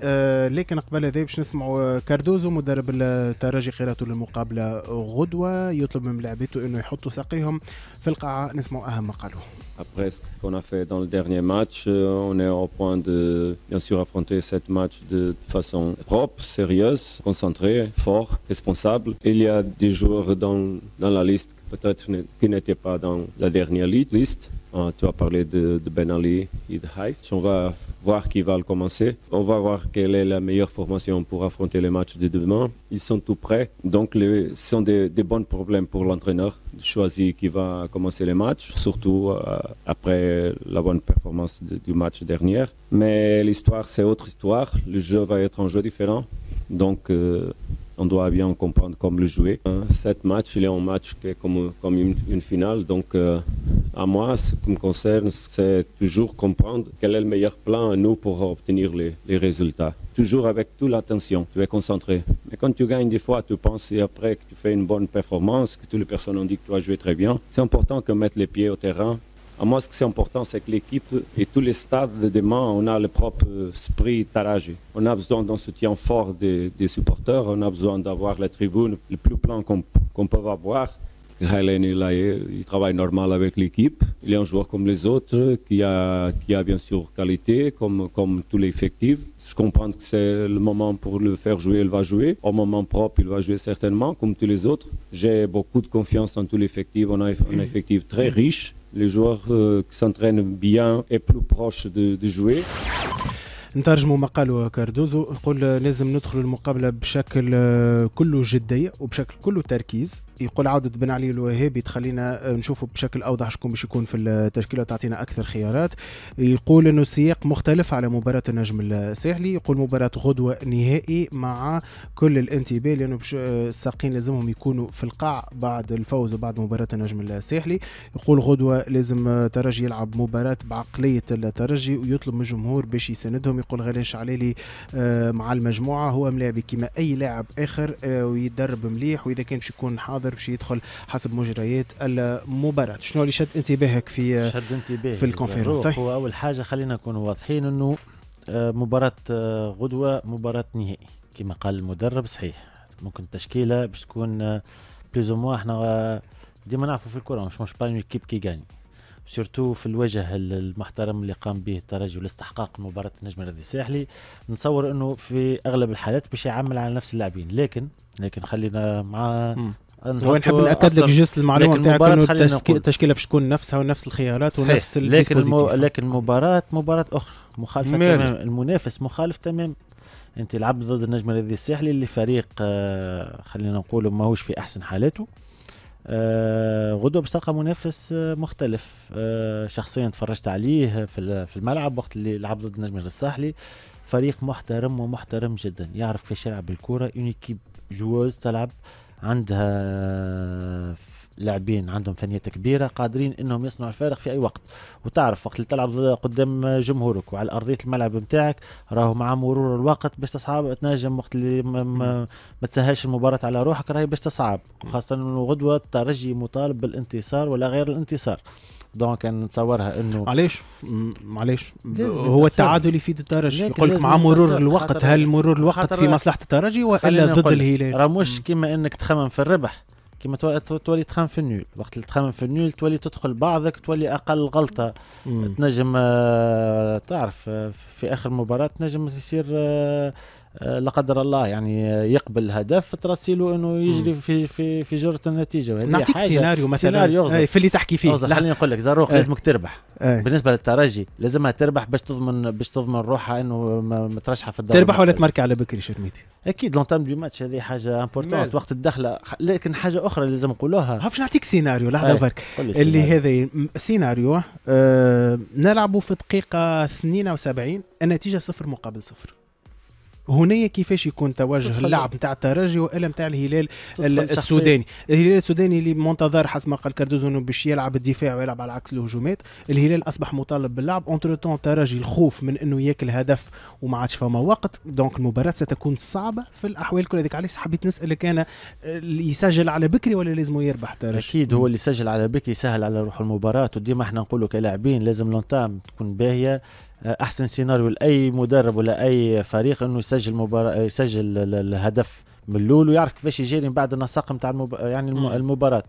لكن قبل هذا باش نسمعوا كاردوزو مدرب الترجي خيراته للمقابله غدوه يطلب من لاعبيته انه يحطوا ساقيهم في القاعه نسمعوا اهم ما قالوه Après ce qu'on a fait dans le dernier match, euh, on est au point de bien sûr affronter cette match de façon propre, sérieuse, concentrée, fort, responsable. Il y a des joueurs dans, dans la liste peut-être qui n'étaient pas dans la dernière liste ah, tu as parlé de, de, Ben Ali et de Haït. On va voir qui va le commencer. On va voir quelle est la meilleure formation pour affronter les matchs de demain. Ils sont tout prêts. Donc, ce sont des, bons problèmes pour l'entraîneur de choisir qui va commencer les matchs, surtout euh, après la bonne performance du match dernier. Mais l'histoire, c'est autre histoire. Le jeu va être un jeu différent. Donc, euh, on doit bien comprendre comment le jouer. Cet match, il est un match qui est comme, comme une, finale. Donc, euh, à moi, ce qui me concerne, c'est toujours comprendre quel est le meilleur plan à nous pour obtenir les, résultats. Toujours avec toute l'attention, tu es concentré. Mais quand tu gagnes des fois, tu penses et après que tu fais une bonne performance, que toutes les personnes ont dit que tu as joué très bien, c'est important de mettre les pieds au terrain à moi, ce qui est important, c'est que l'équipe et tous les stades de demain, on a le propre esprit taragé. On a besoin d'un soutien fort des, supporters, on a besoin d'avoir la tribune le plus plein qu'on peut avoir. Hélène, il, travaille normal avec l'équipe. Il est un joueur comme les autres, qui a, qui a bien sûr qualité, comme, comme les l'effectif. Je comprends que c'est le moment pour le faire jouer, il va jouer. Au moment propre, il va jouer certainement, comme tous les autres. J'ai beaucoup de confiance en tout l'effectif. On a un effectif très riche les joueurs euh, qui s'entraînent bien et plus proches de, de jouer. نترجموا ما قالوا كاردوزو نقول لازم ندخلوا المقابله بشكل كله جديه وبشكل كله تركيز يقول عودة بن علي الوهابي تخلينا آه، نشوفوا بشكل أوضح شكون باش يكون في التشكيلة تعطينا أكثر خيارات يقول أنه السياق مختلف على مباراة النجم الساحلي يقول مباراة غدوة نهائي مع كل الانتباه لأنه آه، الساقين لازمهم يكونوا في القاع بعد الفوز وبعد مباراة النجم الساحلي يقول غدوة لازم ترجي يلعب مباراة بعقلية الترجي ويطلب من الجمهور باش يساندهم يقول غالي شعليلي آه، مع المجموعة هو ملاعب كما أي لاعب آخر ويدرب مليح وإذا كان باش يكون حاضر الحظر باش يدخل حسب مجريات المباراه شنو اللي شد انتباهك في شد انتباهي في الكونفيرنس هو اول حاجه خلينا نكونوا واضحين انه آه، مباراه آه، غدوه مباراه نهائي كما قال المدرب صحيح ممكن التشكيله باش تكون بليز آه، موا احنا ديما نعرفوا في الكره مش مش با كيب كي غاني سورتو في الوجه المحترم اللي قام به الترجي والاستحقاق مباراه النجم الرياضي الساحلي نتصور انه في اغلب الحالات باش يعمل على نفس اللاعبين لكن لكن خلينا مع ونحب ناكد لك جزء المعلومه نتاع انه التشكيله باش تكون نفسها ونفس الخيارات صحيح. ونفس لكن المو... لكن المباراه مباراه اخرى مخالفه تماما المنافس مخالف تماما انت لعبت ضد النجم الرياضي الساحلي اللي فريق آه خلينا نقول ماهوش في احسن حالاته آه غدوه باش تلقى منافس آه مختلف آه شخصيا تفرجت عليه في الملعب وقت اللي لعب ضد النجم الساحلي فريق محترم ومحترم جدا يعرف كيفاش يلعب بالكره اون ايكيب جواز تلعب عندها لاعبين عندهم فنيات كبيره قادرين انهم يصنعوا الفارق في اي وقت وتعرف وقت اللي تلعب قدام جمهورك وعلى ارضيه الملعب نتاعك راهو مع مرور الوقت باش تصعب تنجم وقت اللي ما, ما, ما تسهلش المباراه على روحك راهي باش تصعب انه غدوه الترجي مطالب بالانتصار ولا غير الانتصار دونك نتصورها انه معليش معليش هو التعادل يفيد الترجي يقول مع مرور الوقت هل إيه؟ مرور الوقت في مصلحه الترجي والا ضد الهلال راه مش كما انك تخمم في الربح كيما تولي تخمم في النول وقت اللي تخمم في النول تولي تدخل بعضك تولي اقل غلطه مم. تنجم آه، تعرف آه، في اخر مباراه تنجم يصير آه، آه، لا قدر الله يعني يقبل هدف ترسلوا انه يجري في في في جره النتيجه نعطيك سيناريو مثلا سيناريو أي في اللي تحكي فيه خليني نقول لك زاروخ لازمك تربح أي. بالنسبه للترجي لازمها تربح باش تضمن باش تضمن روحها انه مترشحه في الدوري تربح ولا تمركي على بكري شرميتي اكيد لونتام دي ماتش هذه حاجه امبورتونت وقت الدخله لكن حاجه اخرى لازم نقولوها باش نعطيك سيناريو لحظه برك اللي هذا سيناريو آه نلعبوا في دقيقه 72 النتيجه صفر مقابل صفر هنا كيفاش يكون توجه اللعب نتاع الترجي والا نتاع الهلال السوداني الهلال السوداني اللي منتظر حسب ما قال كاردوزو انه باش يلعب الدفاع ويلعب على عكس الهجومات الهلال اصبح مطالب باللعب اونتر تون الترجي الخوف من انه ياكل هدف وما عادش فما وقت دونك المباراه ستكون صعبه في الاحوال الكل هذيك علاش حبيت نسالك انا اللي يسجل على بكري ولا لازم يربح الترجي اكيد هو اللي يسجل على بكري يسهل على روح المباراه وديما احنا نقولوا كلاعبين لازم لونتام تكون باهيه احسن سيناريو لاي مدرب ولا اي فريق انه يسجل مباراه يسجل الهدف من الاول ويعرف كيفاش يجري من بعد النسق نتاع المب... يعني الم... المباراه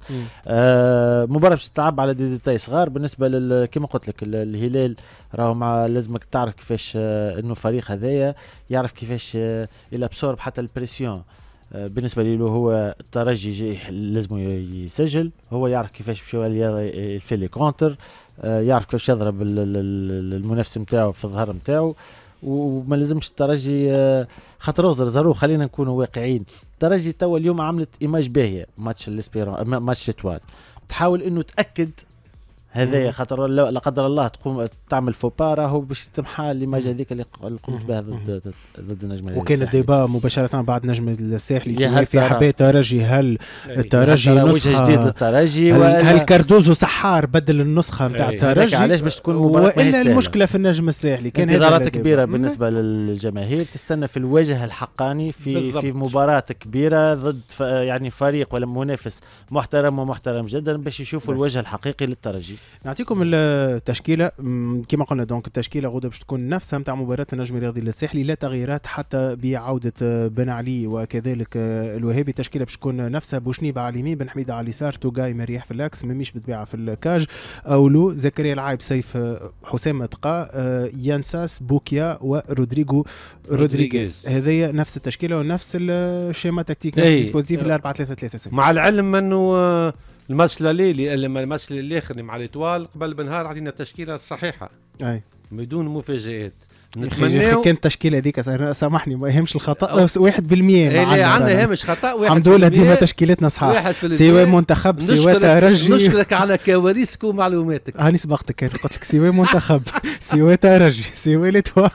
آه مباراه باش تلعب على دي ديتاي صغار بالنسبه لل... كما قلت لك الهلال راهو مع لازمك تعرف كيفاش آه انه الفريق هذايا يعرف كيفاش آه يلابسورب حتى البريسيون آه، بالنسبه له هو الترجي جاي لازم يسجل هو يعرف كيفاش باش يفي لي كونتر آه، يعرف كيفاش يضرب المنافس نتاعو في الظهر نتاعو وما لازمش الترجي آه، خاطر روزر زارو خلينا نكونوا واقعيين الترجي توا اليوم عملت ايماج باهيه ماتش الاسبيرون ماتش اتوال تحاول انه تاكد هذايا خاطر لا قدر الله تقوم تعمل فوبا راهو باش تمحى ليماج هذيك اللي قمت بها ضد ضد النجم الساحلي وكان الديبا مباشره بعد نجم الساحلي في حبيت ترجي هل الترجي إيه، نسخه جديد للترجي هل, كاردوزو سحار بدل النسخه نتاع إيه، الترجي علاش باش تكون والا المشكله في النجم الساحلي كان انتظارات كبيره بالنسبه للجماهير تستنى في الوجه الحقاني في في مباراه كبيره ضد يعني فريق ولا منافس محترم ومحترم جدا باش يشوفوا نعم. الوجه الحقيقي للترجي نعطيكم التشكيله كما قلنا دونك التشكيله غدا باش تكون نفسها نتاع مباراه النجم الرياضي للساحلي لا تغييرات حتى بعوده آه، بن علي وكذلك آه، الوهابي التشكيله باش تكون نفسها بوشنيب على اليمين بن حميده على اليسار توجاي مريح في الاكس مميش بالطبيعه في الكاج اولو زكريا العايب سيف آه، حسام تقا يانساس بوكيا ورودريجو رودريغيز هذه نفس التشكيله ونفس الشيما تكتيك نفس إيه. الديسبوزيف 4 3 3 مع العلم انه الماتش لليلي الماتش الاخر مع الاتوال قبل بنهار عطينا التشكيله الصحيحه اي بدون مفاجات نتمنى كانت التشكيله هذيك سامحني ما يهمش الخطا 1% اللي عندنا يهمش خطا 1% الحمد لله ديما تشكيلتنا صحاح سواء منتخب سواء ترجي نشكرك على كواليسك ومعلوماتك هاني سبقتك انا قلت لك سواء منتخب <laughs> سواء ترجي سواء ليتوال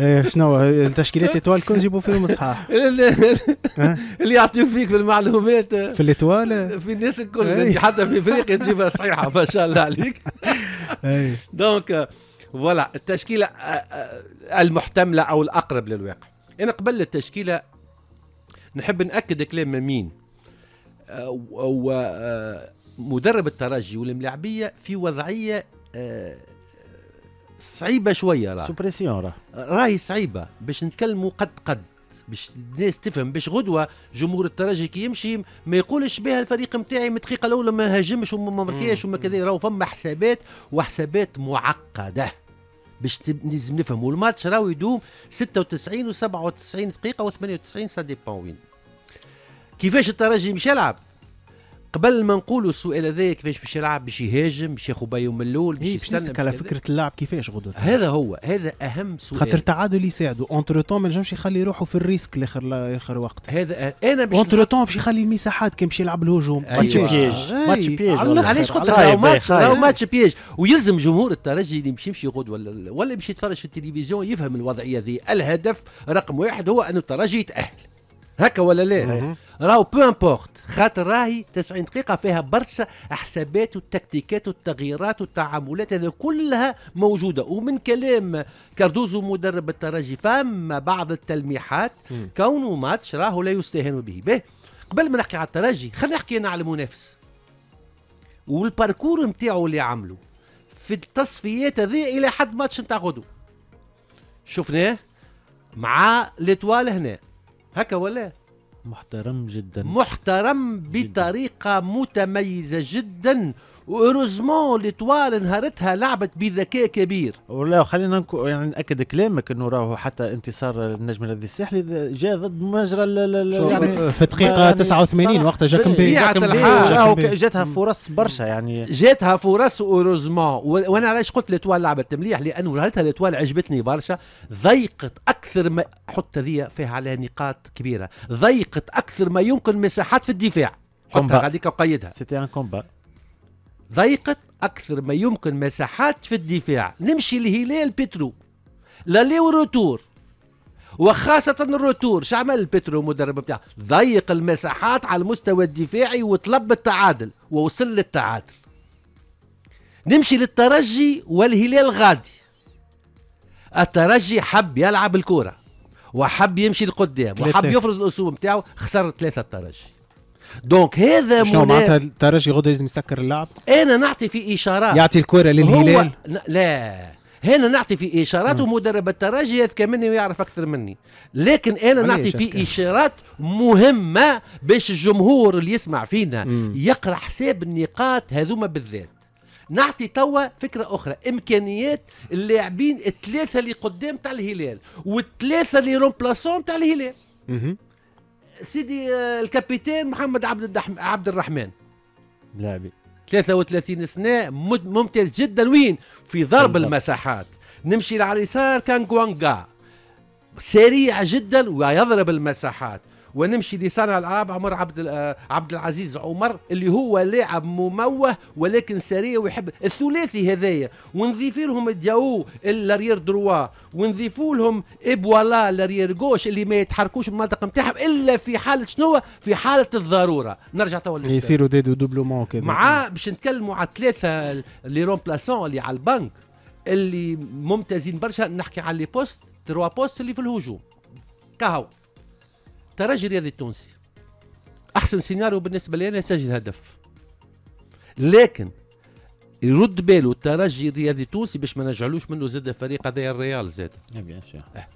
إيه، شنو التشكيلات ليتوال كون جيبوا فيهم صحاح <laughs> اللي يعطيو فيك في المعلومات في ليتوال في الناس الكل إيه. حتى في افريقيا تجيبها صحيحه ما شاء الله عليك دونك إيه. <laughs> فوالا التشكيله آه، آه، المحتمله او الاقرب للواقع انا قبل التشكيله نحب ناكد كلام مين آه، مدرب الترجي والملاعبيه في وضعيه صعيبه شويه راهي صعيبه باش نتكلموا قد قد باش الناس تفهم باش غدوه جمهور الترجي كي يمشي ما يقولش بها الفريق نتاعي من الدقيقه الاولى ما هاجمش وما مركيش وما كذا راهو فما حسابات وحسابات معقده باش لازم نفهم الماتش راهو يدوم 96 و97 دقيقه و98 سا ديبون وين كيفاش الترجي مش يلعب قبل ما نقولوا السؤال هذا كيفاش باش يلعب باش يهاجم باش ياخذ بايو من الاول باش إيه، يستنى على فكره اللعب كيفاش غدوه هذا هو هذا اهم سؤال خاطر التعادل يساعده اونتر تو ما ينجمش يخلي روحه في الريسك لاخر لاخر وقت هذا انا باش اونتر تو باش يخلي المساحات كي باش يلعب الهجوم ماتش بيج ماتش بيج علاش قلت لك ماتش ماتش بيج ويلزم جمهور الترجي اللي باش يمشي غدوه ولا باش يتفرج في التلفزيون يفهم الوضعيه ذي الهدف رقم واحد هو انه الترجي يتاهل هكا ولا لا راهو بو امبورت خاطر راهي 90 دقيقه فيها برشا حسابات والتكتيكات والتغييرات والتعاملات هذه كلها موجوده ومن كلام كاردوزو مدرب الترجي فما بعض التلميحات كونه ماتش راهو لا يستهان به به قبل ما نحكي على الترجي خلينا نحكي انا على المنافس والباركور نتاعو اللي عمله في التصفيات هذه الى حد ماتش نتاع غدو شفناه مع ليتوال هنا هكا ولا محترم جدا محترم بطريقة متميزة جدا واوروزمون لطوال انهارتها لعبت بذكاء كبير ولا خلينا نكو يعني ناكد كلامك انه راهو حتى انتصار النجم الذي الساحلي جاء ضد مجرى يعني في دقيقه يعني 89 وقتها جاكم بي جاتها فرص برشا يعني جاتها فرص اوروزمون وانا علاش قلت لطوال لعبت مليح لانه نهارتها لطوال عجبتني برشا ضيقت اكثر ما حط هذه فيها على نقاط كبيره ضيقت اكثر ما يمكن مساحات في الدفاع حطها غاديك وقيدها سيتي ان كومبا ضيقت اكثر ما يمكن مساحات في الدفاع نمشي لهلال بيترو لالي وروتور وخاصة الروتور شو عمل البترو المدرب بتاعه ضيق المساحات على المستوى الدفاعي وطلب التعادل ووصل للتعادل نمشي للترجي والهلال غادي الترجي حب يلعب الكرة وحب يمشي لقدام وحب يفرض الاسلوب بتاعه خسر ثلاثة الترجي دونك هذا شنو معناتها الترجي غدا لازم يسكر اللعب؟ انا نعطي في اشارات يعطي الكره للهلال هو... لا هنا نعطي في اشارات ومدرب الترجي يذكى مني ويعرف اكثر مني لكن انا نعطي في اشارات مهمه باش الجمهور اللي يسمع فينا مم. يقرا حساب النقاط هذوما بالذات نعطي توا فكرة أخرى إمكانيات اللاعبين الثلاثة اللي قدام تاع الهلال والثلاثة اللي رومبلاسون تاع الهلال سيدي آه، الكابيتان محمد عبد الدحم... عبد الرحمن لاعبي 33 سنه ممتاز جدا وين في ضرب المساحات نمشي على اليسار كان جوانجا سريع جدا ويضرب المساحات ونمشي لصانع العاب عمر عبد آه، عبد العزيز عمر اللي هو لاعب مموه ولكن سريع ويحب الثلاثي هذايا ونضيف لهم دياو الاريير دروا ونضيف لهم ابوالا الاريير جوش اللي ما يتحركوش من المنطقه نتاعهم الا في حاله شنو في حاله الضروره نرجع توا يصيروا دي دوبلومون كذا مع باش نتكلموا على ثلاثه لي رومبلاسون اللي على البنك اللي ممتازين برشا نحكي على لي بوست تروا بوست اللي في الهجوم كهو الترجي الرياضي التونسي احسن سيناريو بالنسبه لي انا يسجل هدف لكن يرد باله الترجي الرياضي التونسي باش ما نجعلوش منه زاد فريق هذا الريال زاد آه، آه.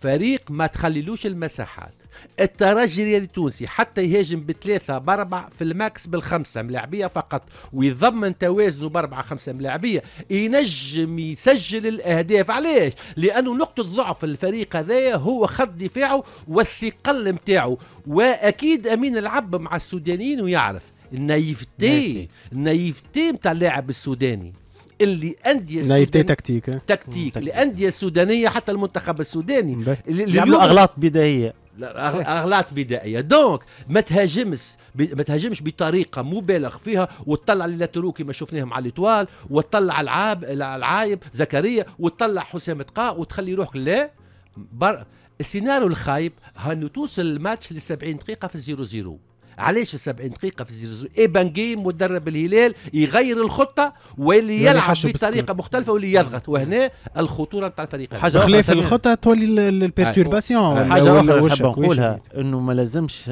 فريق ما تخليلوش المساحات الترجي الرياضي التونسي حتى يهاجم بثلاثة بأربع في الماكس بالخمسة ملاعبية فقط ويضمن توازنه بأربعة خمسة ملاعبية ينجم يسجل الأهداف علاش؟ لأنه نقطة ضعف الفريق هذايا هو خط دفاعه والثقل نتاعو وأكيد أمين العب مع السودانيين ويعرف النايفتي النايفتي نتاع اللاعب السوداني اللي انديه نايفتي تكتيك تكتيك الانديه السودانيه حتى المنتخب السوداني اللي يعملوا اغلاط بدائيه لا اغلاط بدائيه دونك ما تهاجمش ما تهاجمش بطريقه مبالغ فيها وتطلع للاترو كما شفناهم على الاطوال وتطلع العاب العايب زكريا وتطلع حسام تقا وتخلي روحك لا بر... السيناريو الخايب هانو توصل الماتش ل 70 دقيقه في الزيرو زيرو علاش 70 دقيقه في الزيرزور ايبانجي مدرب الهلال يغير الخطه واللي يعني يلعب بطريقه مختلفه واللي يضغط وهنا الخطوره نتاع الفريق حاجه خلاف الخطه تولي آه، البيرتورباسيون آه، حاجه اخرى نحب نقولها انه ما لازمش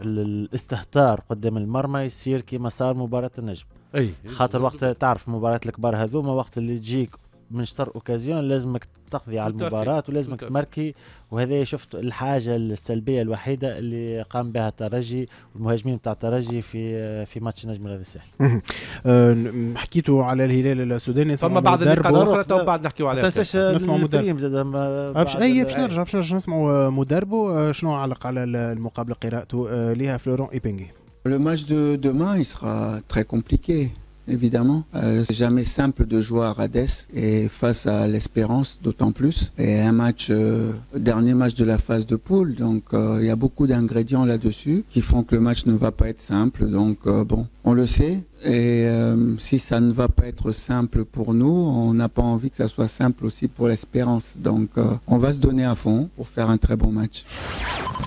الاستهتار قدام المرمى يصير كما صار مباراه النجم اي خاطر وقت تعرف مباراه الكبار هذوما وقت اللي تجيك من شطر اوكازيون لازمك تقضي على المباراه ولازمك تمركي وهذا شفت الحاجه السلبيه الوحيده اللي قام بها الترجي والمهاجمين تاع الترجي في في ماتش نجم الرياضي الساحلي. أه، حكيتوا على الهلال السوداني فما بعض النقاط تو بعد نحكيوا عليها. ما تنساش نسمعوا مدرب. أه، باش اي باش نرجع باش نرجع نسمعوا أه، مدربه شنو علق على المقابله قراءته لها فلورون ايبينغي. Le match de demain, il sera très compliqué. évidemment. Euh, c'est jamais simple de jouer à Rades et face à l'Espérance d'autant plus. Et un match, euh, dernier match de la phase de poule, donc euh, il y a beaucoup d'ingrédients là-dessus qui font que le match ne va pas être simple. Donc bon, on le sait. Et euh, si ça ne va pas être simple pour nous, on n'a pas envie que ça soit simple aussi pour l'espérance. Donc euh, on va se donner à fond pour faire un très bon match.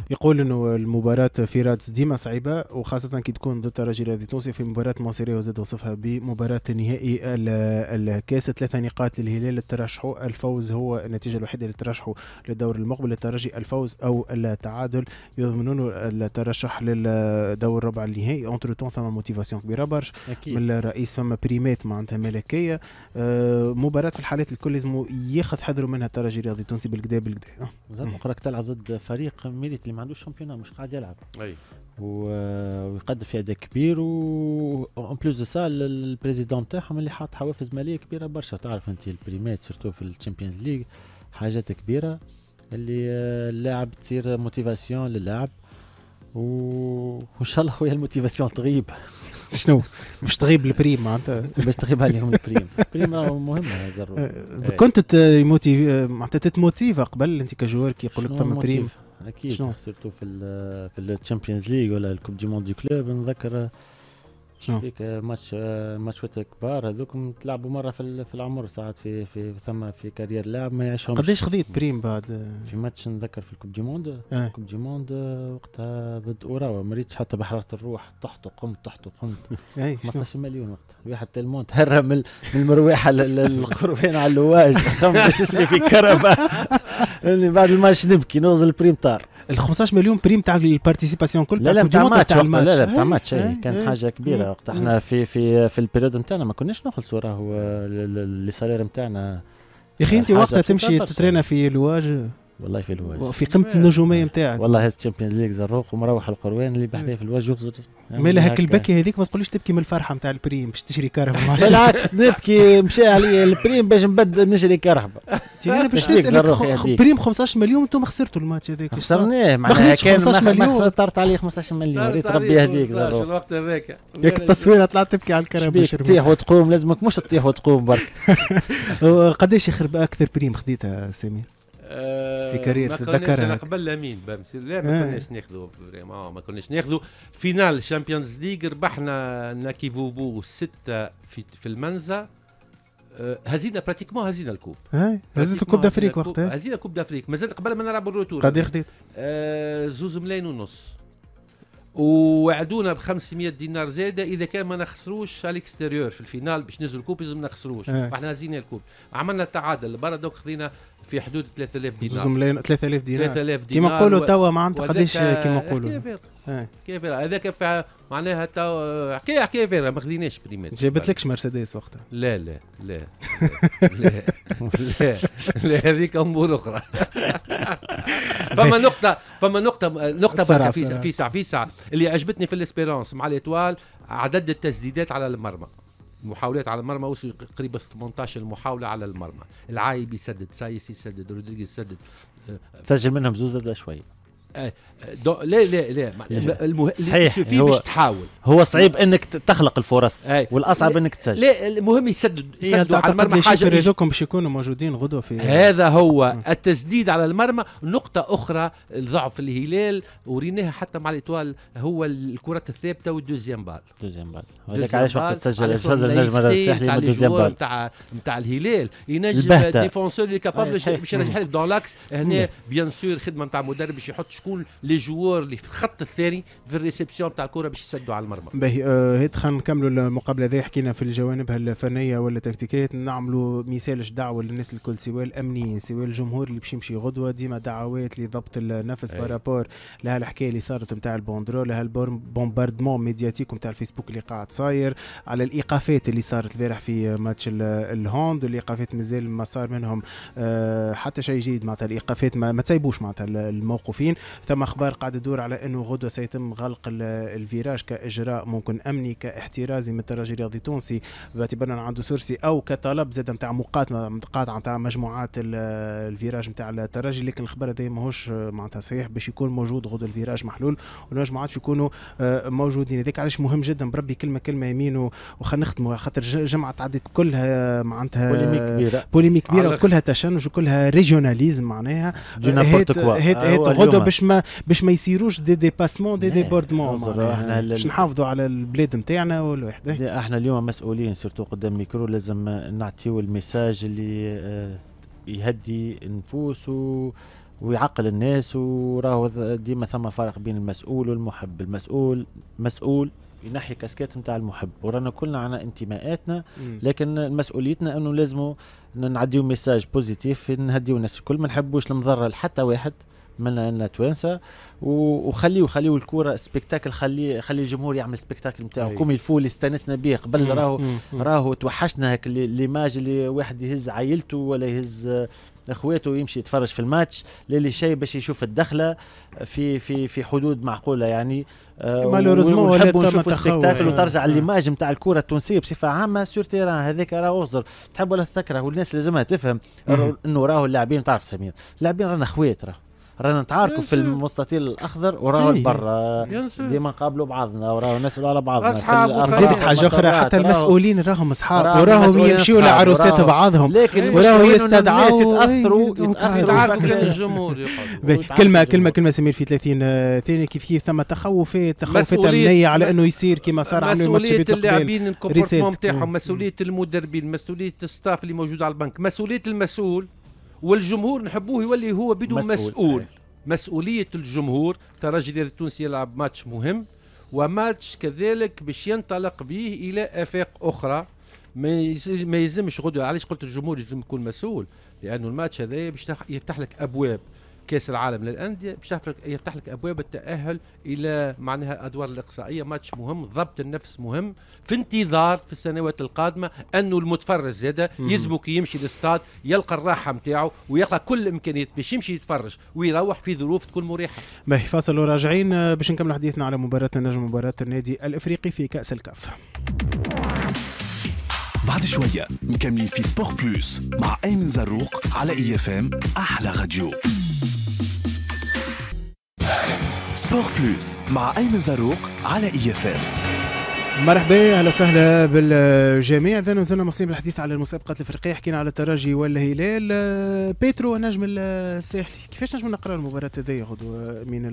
يقول انه المباراة فيراتس ديما صعيبة وخاصة كي تكون ضد الرجل الرياضي التونسي في مباراة مونسيري وزاد وصفها بمباراة نهائي الكاس ثلاثة نقاط للهلال اللي الفوز هو النتيجة الوحيدة اللي ترشحوا للدور المقبل للترجي الفوز او التعادل يضمنون الترشح للدور الربع النهائي اونتر تون ثم موتيفاسيون فيدراسيون كبيره برشا من الرئيس فما بريمات معناتها ملكيه آه، مباراه في الحالات الكل لازم ياخذ حذره منها الترجي الرياضي التونسي بالكدا بالكدا آه. زاد راك تلعب ضد فريق ميريت اللي ما عندوش شامبيون مش قاعد يلعب اي آه، ويقدم في اداء كبير و اون بلوس دو سا البريزيدون تاعهم اللي حاط حوافز ماليه كبيره برشا تعرف انت البريمات سيرتو في الشامبيونز ليغ حاجات كبيره اللي اللاعب تصير موتيفاسيون للاعب وان شاء الله خويا الموتيفاسيون تغيب شنو باش تغيب البريم معناتها باش تغيب عليهم البريم البريم مهمه أه، ضروري إيه. كنت تموتي معناتها تتموتيف قبل انت كجوار كي يقول لك فما بريم اكيد سيرتو في ال في الشامبيونز ليغ ولا الكوب دي موند دو كلوب نذكر شنو؟ ماتش ماتشات كبار هذوكم تلعبوا مره في في العمر ساعات في في ثم في كارير لاعب ما يعيشهمش قداش خذيت بريم بعد؟ في ماتش نذكر في الكوب دي موند آه. كوب دي موند وقتها ضد اوراوا ما ريتش حتى بحراره الروح طحت وقمت طحت وقمت 15 <laughs> مليون وقتها الواحد تلمون تهرى من المرويحه للقربين على اللواج <laughs> باش تشري في كهرباء <laughs> يعني بعد الماتش نبكي نوز بريم طار ال 15 مليون بريم تاع البارتيسيباسيون كل لا لا بتاع ماتش لا لا بتاع ماتش إيه، إيه، إيه، كانت حاجه كبيره وقت احنا في في في البريود نتاعنا ما كناش نخلصوا راهو اللي صار نتاعنا يا اخي انت وقتها تمشي تترينا في لواج والله في الوجه وفي قمه النجوميه نتاعك والله هاد الشامبيونز ليغ زروق ومروح القروان اللي بحذاه في الوجه يقصد يعني مالها هك البكي هذيك ما تقوليش تبكي من الفرحه نتاع البريم باش تشري كهرباء <laughs> بالعكس نبكي مشى عليا البريم باش نبدل نشري كهرباء انا باش نسالك بريم 15 مليون انتم خسرتوا الماتش هذاك خسرناه معناها كان 15 مليون طرت عليه 15 مليون ريت ربي يهديك زروق الوقت هذاك ياك التصويره طلعت تبكي على الكهرباء تطيح وتقوم لازمك مش تطيح وتقوم برك <laughs> قداش يخرب اكثر بريم خذيتها سمير آه، في كارير تتذكرها قبل لامين لا ما آه. كناش ناخذوا ما كناش ناخذوا فينال الشامبيونز ليغ ربحنا ناكيفوبو ستة في, في المنزا آه، هزينا براتيكمون هزينا الكوب هزينا الكوب دافريك وقتها هزينا الكوب دافريك مازال قبل ما نلعبوا الروتور قد خديت زوز ملايين ونص ووعدونا ب 500 دينار زاده اذا كان ما نخسروش على الاكستيريور في الفينال باش ننزلوا الكوب لازم ما نخسروش احنا هزينا الكوب عملنا تعادل برا دوك خذينا في حدود 3000 دينار زوز 3000 دينار 3000 دينار كيما نقولوا توا معناتها قداش كيما نقولوا حكايه اه. فارغه هذاك معناها توا حكايه حكايه فارغه ما خذيناش بريمات جابت لكش مرسيدس وقتها لا لا لا لا لا, لا هذيك امور اخرى <laughs> فما نقطه فما نقطه نقطه في ساعه في ساعه اللي عجبتني في الاسبيرونس مع الاتوال عدد التسديدات على المرمى محاولات على المرمى وصل قريب 18 محاوله على المرمى العايب يسدد سايسي يسدد رودريغيز يسدد سجل منهم زوزة شوي دو... لا لا لا المه... صحيح في هو... باش تحاول هو صعيب انك تخلق الفرص أي. والاصعب انك تسجل لا المهم يسدد يسدد على المرمى حاجه هذوكم باش يكونوا موجودين غدوه في هذا هو م. آه. التسديد على المرمى نقطه اخرى ضعف الهلال وريناها حتى مع الاطوال هو الكرات الثابته والدوزيام بال دوزيام بال هذاك علاش وقت تسجل سجل نجم الساحلي من دوزيام بال نتاع نتاع الهلال ينجم ديفونسور اللي كابابل آه، باش يرجع لك دون لاكس هنا بيان سور خدمه نتاع مدرب باش يحط شكون لي جوار اللي في الخط الثاني في الريسبسيون تاع الكره باش يسدوا على المرمى باهي آه، هيت خلينا نكملوا المقابله ذي حكينا في الجوانب الفنيه ولا تكتيكية نعملوا مثال دعوه للناس الكل سواء الامنيين سواء الجمهور اللي باش يمشي غدوه ديما دعوات لضبط النفس أيه. بارابور لهالحكايه اللي صارت نتاع البوندرو لهالبومباردمون ميدياتيك نتاع الفيسبوك اللي قاعد صاير على الايقافات اللي صارت البارح في ماتش الهوند الايقافات مازال ما صار منهم آه، حتى شيء جديد معناتها الايقافات ما, ما تسيبوش معناتها الموقوفين ثم اخبار قاعده تدور على انه غدوه سيتم غلق الفيراج كاجراء ممكن امني كاحترازي من الترجي الرياضي التونسي باعتبارنا عنده سرسي او كطلب زاد نتاع مقاطعه مقاطعه نتاع مجموعات الفيراج نتاع الترجي لكن الخبر هذا ماهوش معناتها صحيح باش يكون موجود غدو الفيراج محلول والمجموعات يكونوا آه، موجودين هذاك علاش مهم جدا بربي كلمه كلمه يمين وخلينا نختموا خاطر جمعه تعدت كلها معناتها بوليميك كبيره بوليميك كبيره وكلها تشنج وكلها ريجيوناليزم معناها هيت, هيت آه، غدوه باش ما باش ما يصيروش دي ديباسمون دي ديبوردمون باش نحافظوا على البلاد نتاعنا والوحده احنا اليوم مسؤولين سورتو قدام الميكرو لازم نعطيو الميساج اللي آه، يهدي النفوس و ويعقل الناس وراهو ديما ثم فارق بين المسؤول والمحب المسؤول مسؤول ينحي كاسكات نتاع المحب ورانا كلنا على انتماءاتنا لكن مسؤوليتنا انه لازم نعديو ميساج بوزيتيف نهديو الناس الكل ما نحبوش المضره لحتى واحد اتمنى انها توانسه وخليه خليه الكوره سبيكتاكل خلي خلي الجمهور يعمل سبيكتاكل نتاعو كوم الفول استانسنا به قبل راهو راهو توحشنا هاك ليماج اللي واحد يهز عائلته ولا يهز اخواته يمشي يتفرج في الماتش للي شيء باش يشوف الدخله في في في حدود معقوله يعني مالوريزمون ولا نشوفوا سبيكتاكل وترجع آه. ليماج نتاع الكره التونسيه بصفه عامه سور تيران هذاك راهو اخزر تحب ولا تكره والناس لازمها تفهم انه راهو اللاعبين تعرف سمير اللاعبين رانا خوات راهو رانا نتعاركوا في المستطيل الاخضر وراهو طيب. برا ديما نقابلوا بعضنا وراهو نسالوا على بعضنا نزيدك حاجه اخرى حتى المسؤولين راهم اصحاب وراهم يمشيوا لعروسات بعضهم وراهم يستدعوا يتاثروا يتاثروا الجمهور <laughs> كلمه كلمه كلمه سمير في 30 آه، ثانيه كيف كيف ثم تخوفات تخوفات امنيه على انه يصير كما صار عن مسؤوليه اللاعبين الكومبورتمون نتاعهم مسؤوليه المدربين مسؤوليه الستاف اللي موجود على البنك مسؤوليه المسؤول والجمهور نحبوه يولي هو بدون مسؤول, مسؤول. مسؤوليه الجمهور ترى الجزائر التونسي يلعب ماتش مهم وماتش كذلك باش ينطلق به الى افاق اخرى ما يلزمش غدوه علاش قلت الجمهور يلزم يكون مسؤول لانه الماتش هذا باش يفتح لك ابواب كاس العالم للانديه باش يفتح لك ابواب التاهل الى معناها ادوار الاقصائيه ماتش مهم ضبط النفس مهم في انتظار في السنوات القادمه انه المتفرج زاده يلزمه يمشي للاستاد يلقى الراحه نتاعو ويلقى كل الامكانيات باش يمشي يتفرج ويروح في ظروف تكون مريحه. باهي فاصل وراجعين آه، باش نكمل حديثنا على مباراه النجم مباراه النادي الافريقي في كاس الكاف. بعد شوية مكملين في سبور بلوس مع أيمن زروق على إي اف ام أحلى راديو سبور بلوس مع أيمن زروق على إي اف ام مرحبا اهلا وسهلا بالجميع اذا مازلنا مصيب الحديث على المسابقات الافريقيه حكينا على الترجي والهلال بيترو نجم الساحلي كيفاش نجم نقرا المباراه هذيا غدو من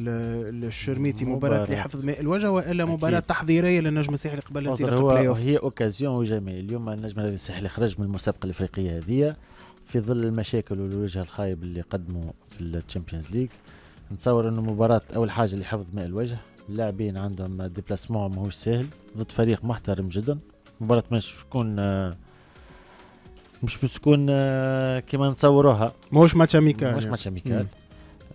الشرميتي مباراه, مباراة لحفظ ماء الوجه والا مباراه تحضيريه للنجم الساحلي قبل انطلاق هو هي اوكازيون وجميل اليوم النجم الساحلي خرج من المسابقه الافريقيه هذيا في ظل المشاكل والوجه الخايب اللي قدموا في الشامبيونز ليج نتصور انه مباراة اول حاجة لحفظ ماء الوجه اللاعبين عندهم ديبلاسمون ماهوش سهل ضد فريق محترم جدا مباراة مش تكون مش بتكون كما نتصوروها ماهوش ماتش اميكال مش يعني. ماتش اميكال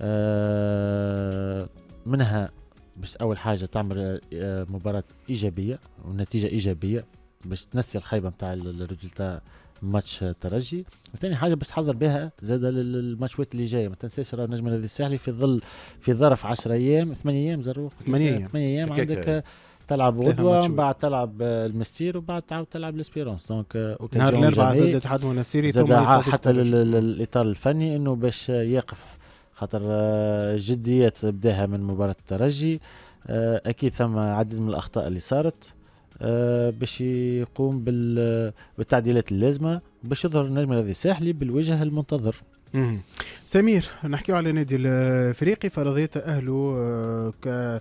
آه، منها باش اول حاجه تعمل آه، مباراه ايجابيه ونتيجه ايجابيه باش تنسي الخيبه نتاع الريزلتا ماتش ترجي وثاني حاجه باش حضر بها زاد للماتشات اللي جايه ما تنساش راه نجم النادي الساحلي في ظل في ظرف 10 ايام 8 ايام زروق 8 ايام 8 ايام عندك تلعب غدوه من بعد تلعب المستير ومن بعد تعاود تلعب الاسبيرونس دونك نهار الاربعاء ضد الاتحاد ونسيري ثم حتى الاطار الفني انه باش يقف خاطر آه، جديات بداها من مباراه الترجي آه، اكيد ثم عدد من الاخطاء اللي صارت آه، باش يقوم بالتعديلات اللازمه باش يظهر النجم الذي الساحلي بالوجه المنتظر مم. سمير نحكيو على النادي الافريقي فرضية آه، ك... آه،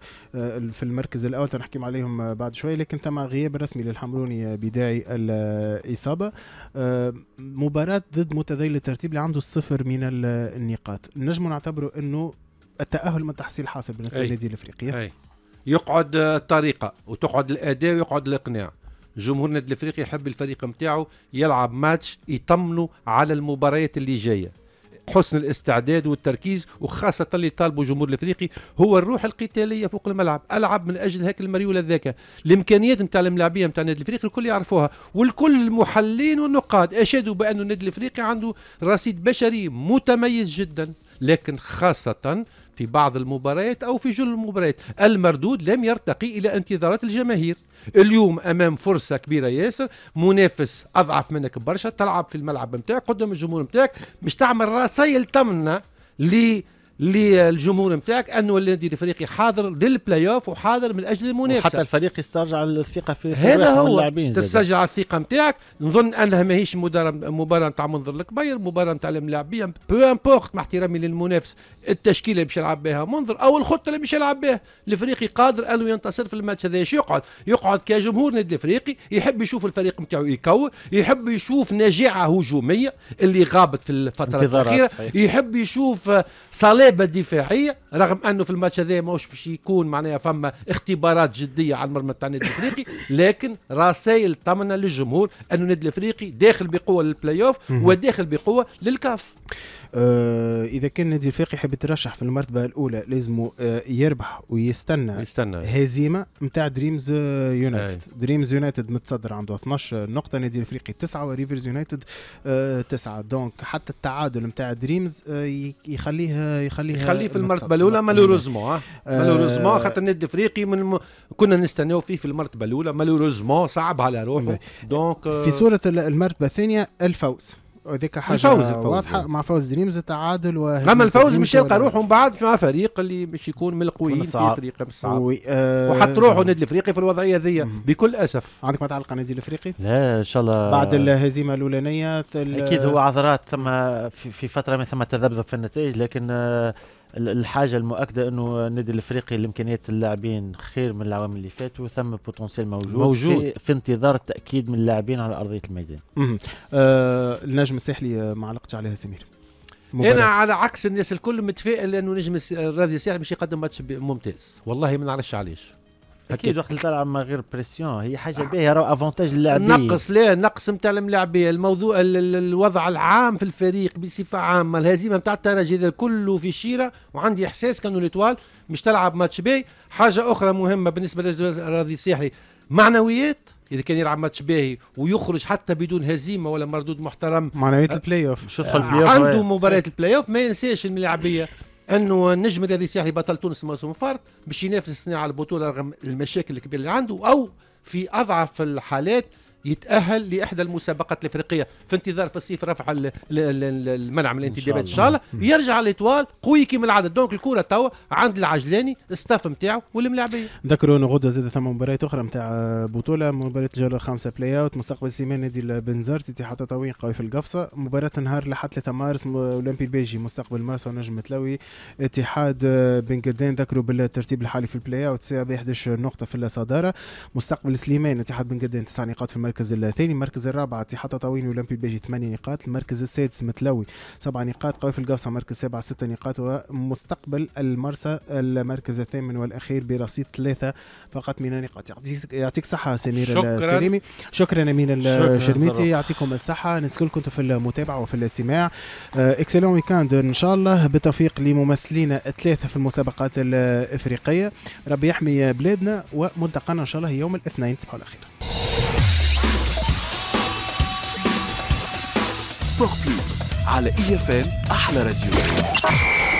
في المركز الاول تنحكي عليهم بعد شوي لكن تم غياب رسمي للحمروني بداعي الاصابه مباراه ضد متذيل الترتيب اللي عنده الصفر من النقاط نجم نعتبره انه التاهل من تحصيل حاصل بالنسبه للنادي الافريقي أي. يقعد الطريقه وتقعد الاداء ويقعد الاقناع جمهور نادي الافريقي يحب الفريق نتاعو يلعب ماتش يطمنوا على المباريات اللي جايه حسن الاستعداد والتركيز وخاصة اللي طالبوا الجمهور الافريقي هو الروح القتالية فوق الملعب، العب من اجل هاك المريولة ذاك، الامكانيات نتاع الملاعبية نتاع النادي الافريقي الكل يعرفوها، والكل المحللين والنقاد اشادوا بأن النادي الافريقي عنده رصيد بشري متميز جدا، لكن خاصة في بعض المباريات أو في جل المباريات المردود لم يرتقي إلى انتظارات الجماهير اليوم امام فرصه كبيره ياسر منافس اضعف منك برشا تلعب في الملعب نتاعك قدام الجمهور نتاعك مش تعمل راسيل تمنه للجمهور نتاعك انه النادي الافريقي حاضر للبلاي اوف وحاضر من اجل المنافسه حتى الفريق يسترجع الثقه في هذا هو تسترجع الثقه نتاعك نظن انها ماهيش مباراه نتاع منظر الكبير مباراه نتاع الملاعبيه بو امبورت مع احترامي للمنافس التشكيله اللي باش يلعب بها منظر او الخطه اللي باش يلعب بها الفريقي قادر انه ينتصر في الماتش هذا يقعد يقعد كجمهور نادي الافريقي يحب يشوف الفريق نتاعو يكو يحب يشوف نجاعه هجوميه اللي غابت في الفتره الاخيره يحب يشوف صلاح لعبه دفاعيه رغم انه في الماتش هذا ماهوش باش يكون معناها فما اختبارات جديه على المرمى تاع النادي الافريقي <laughs> لكن رسائل طمنه للجمهور انه النادي الافريقي داخل بقوه للبلاي اوف وداخل بقوه للكاف آه، اذا كان النادي الافريقي يحب يترشح في المرتبه الاولى لازم آه، يربح ويستنى يستنى هزيمه نتاع دريمز آه، يونايتد دريمز يونايتد متصدر عنده 12 نقطه النادي الافريقي 9 وريفرز يونايتد 9 دونك حتى التعادل نتاع دريمز يخليه يخليه يخليه في المرتبه الاولى مالوريزمون مالوروزمون خاطر النادي الافريقي من الم... كنا نستناو فيه في المرتبه الاولى مالوروزمون صعب على روحه دونك في صوره المرتبه الثانيه الفوز وذيك حاجه الفوز واضحه يعني. مع فوز دريمز التعادل و اما الفوز مش يلقى روحه من بعد مع فريق اللي باش يكون من القويين في طريقه من أه وحط روحه النادي آه. الافريقي في الوضعيه ذي بكل اسف عندك ما تعلق على النادي الافريقي؟ لا ان شاء الله بعد الهزيمه الاولانيه اكيد هو عذرات ثم في, في فتره ما ثم تذبذب في النتائج لكن آه، الحاجه المؤكده انه النادي الافريقي الامكانيات اللاعبين خير من العوام اللي فاتوا ثم بوتنسيال موجود موجود في, في انتظار التاكيد من اللاعبين على ارضيه الميدان. آه النجم الساحلي آه، ما علقتش عليها سمير. مبارك. انا على عكس الناس الكل متفائل انه نجم الراضي الساحلي باش يقدم ماتش ممتاز والله ما نعرفش علاش اكيد وقت اللي تلعب من غير بريسيون هي حاجه باهيه راهو افونتاج اللاعبين نقص لا نقص نتاع الملاعبيه الموضوع الوضع العام في الفريق بصفه عامه الهزيمه نتاع الترجي هذا كله في شيره وعندي احساس كانوا ليطوال مش تلعب ماتش باهي حاجه اخرى مهمه بالنسبه للراضي الساحلي معنويات اذا كان يلعب ماتش باهي ويخرج حتى بدون هزيمه ولا مردود محترم معنويات البلاي اوف آه، عنده مباريات البلاي اوف ما ينساش الملاعبيه انه النجم الذي سيحلي بطل تونس موسم الفارط باش ينافس على البطوله رغم المشاكل الكبيره اللي عنده او في اضعف الحالات يتاهل لاحدى المسابقات الافريقيه في انتظار في الصيف رفع المنع من الانتدابات ان شاء الله يرجع الاطوال قوي كيما العاده دونك الكره توا عند العجلاني الستاف نتاعو والملاعبيه نذكروا انه غدا زاد ثم مباريات اخرى نتاع بطوله مباراه الجوله الخامسه بلاي اوت مستقبل سيمان نادي البنزرت اتحاد تطاوين قوي في القفصه مباراه نهار لحد 3 مارس اولمبي البيجي مستقبل مارس ونجم تلوي اتحاد بن قردان ذكروا بالترتيب الحالي في البلاي اوت سي 11 نقطه في الصداره مستقبل سليمان اتحاد بن قردان تسع نقاط في المركز الثاني المركز الرابع اتحاد طاوين اولمبي بيجي 8 نقاط المركز السادس متلوي 7 نقاط في القفصه مركز سابع 6 نقاط ومستقبل المرسى المركز الثامن والاخير برصيد ثلاثه فقط من النقاط يعطيك الصحه صحه سمير السليمي شكرا امين الشرميتي يعطيكم الصحه نسكن كنتم في المتابعه وفي الاستماع اكسلون آه، ويكاند ان شاء الله بالتوفيق لممثلينا الثلاثه في المسابقات الافريقيه ربي يحمي بلادنا وملتقانا ان شاء الله يوم الاثنين تصبحوا على خير سبور بلوس على اي اف ام احلى راديو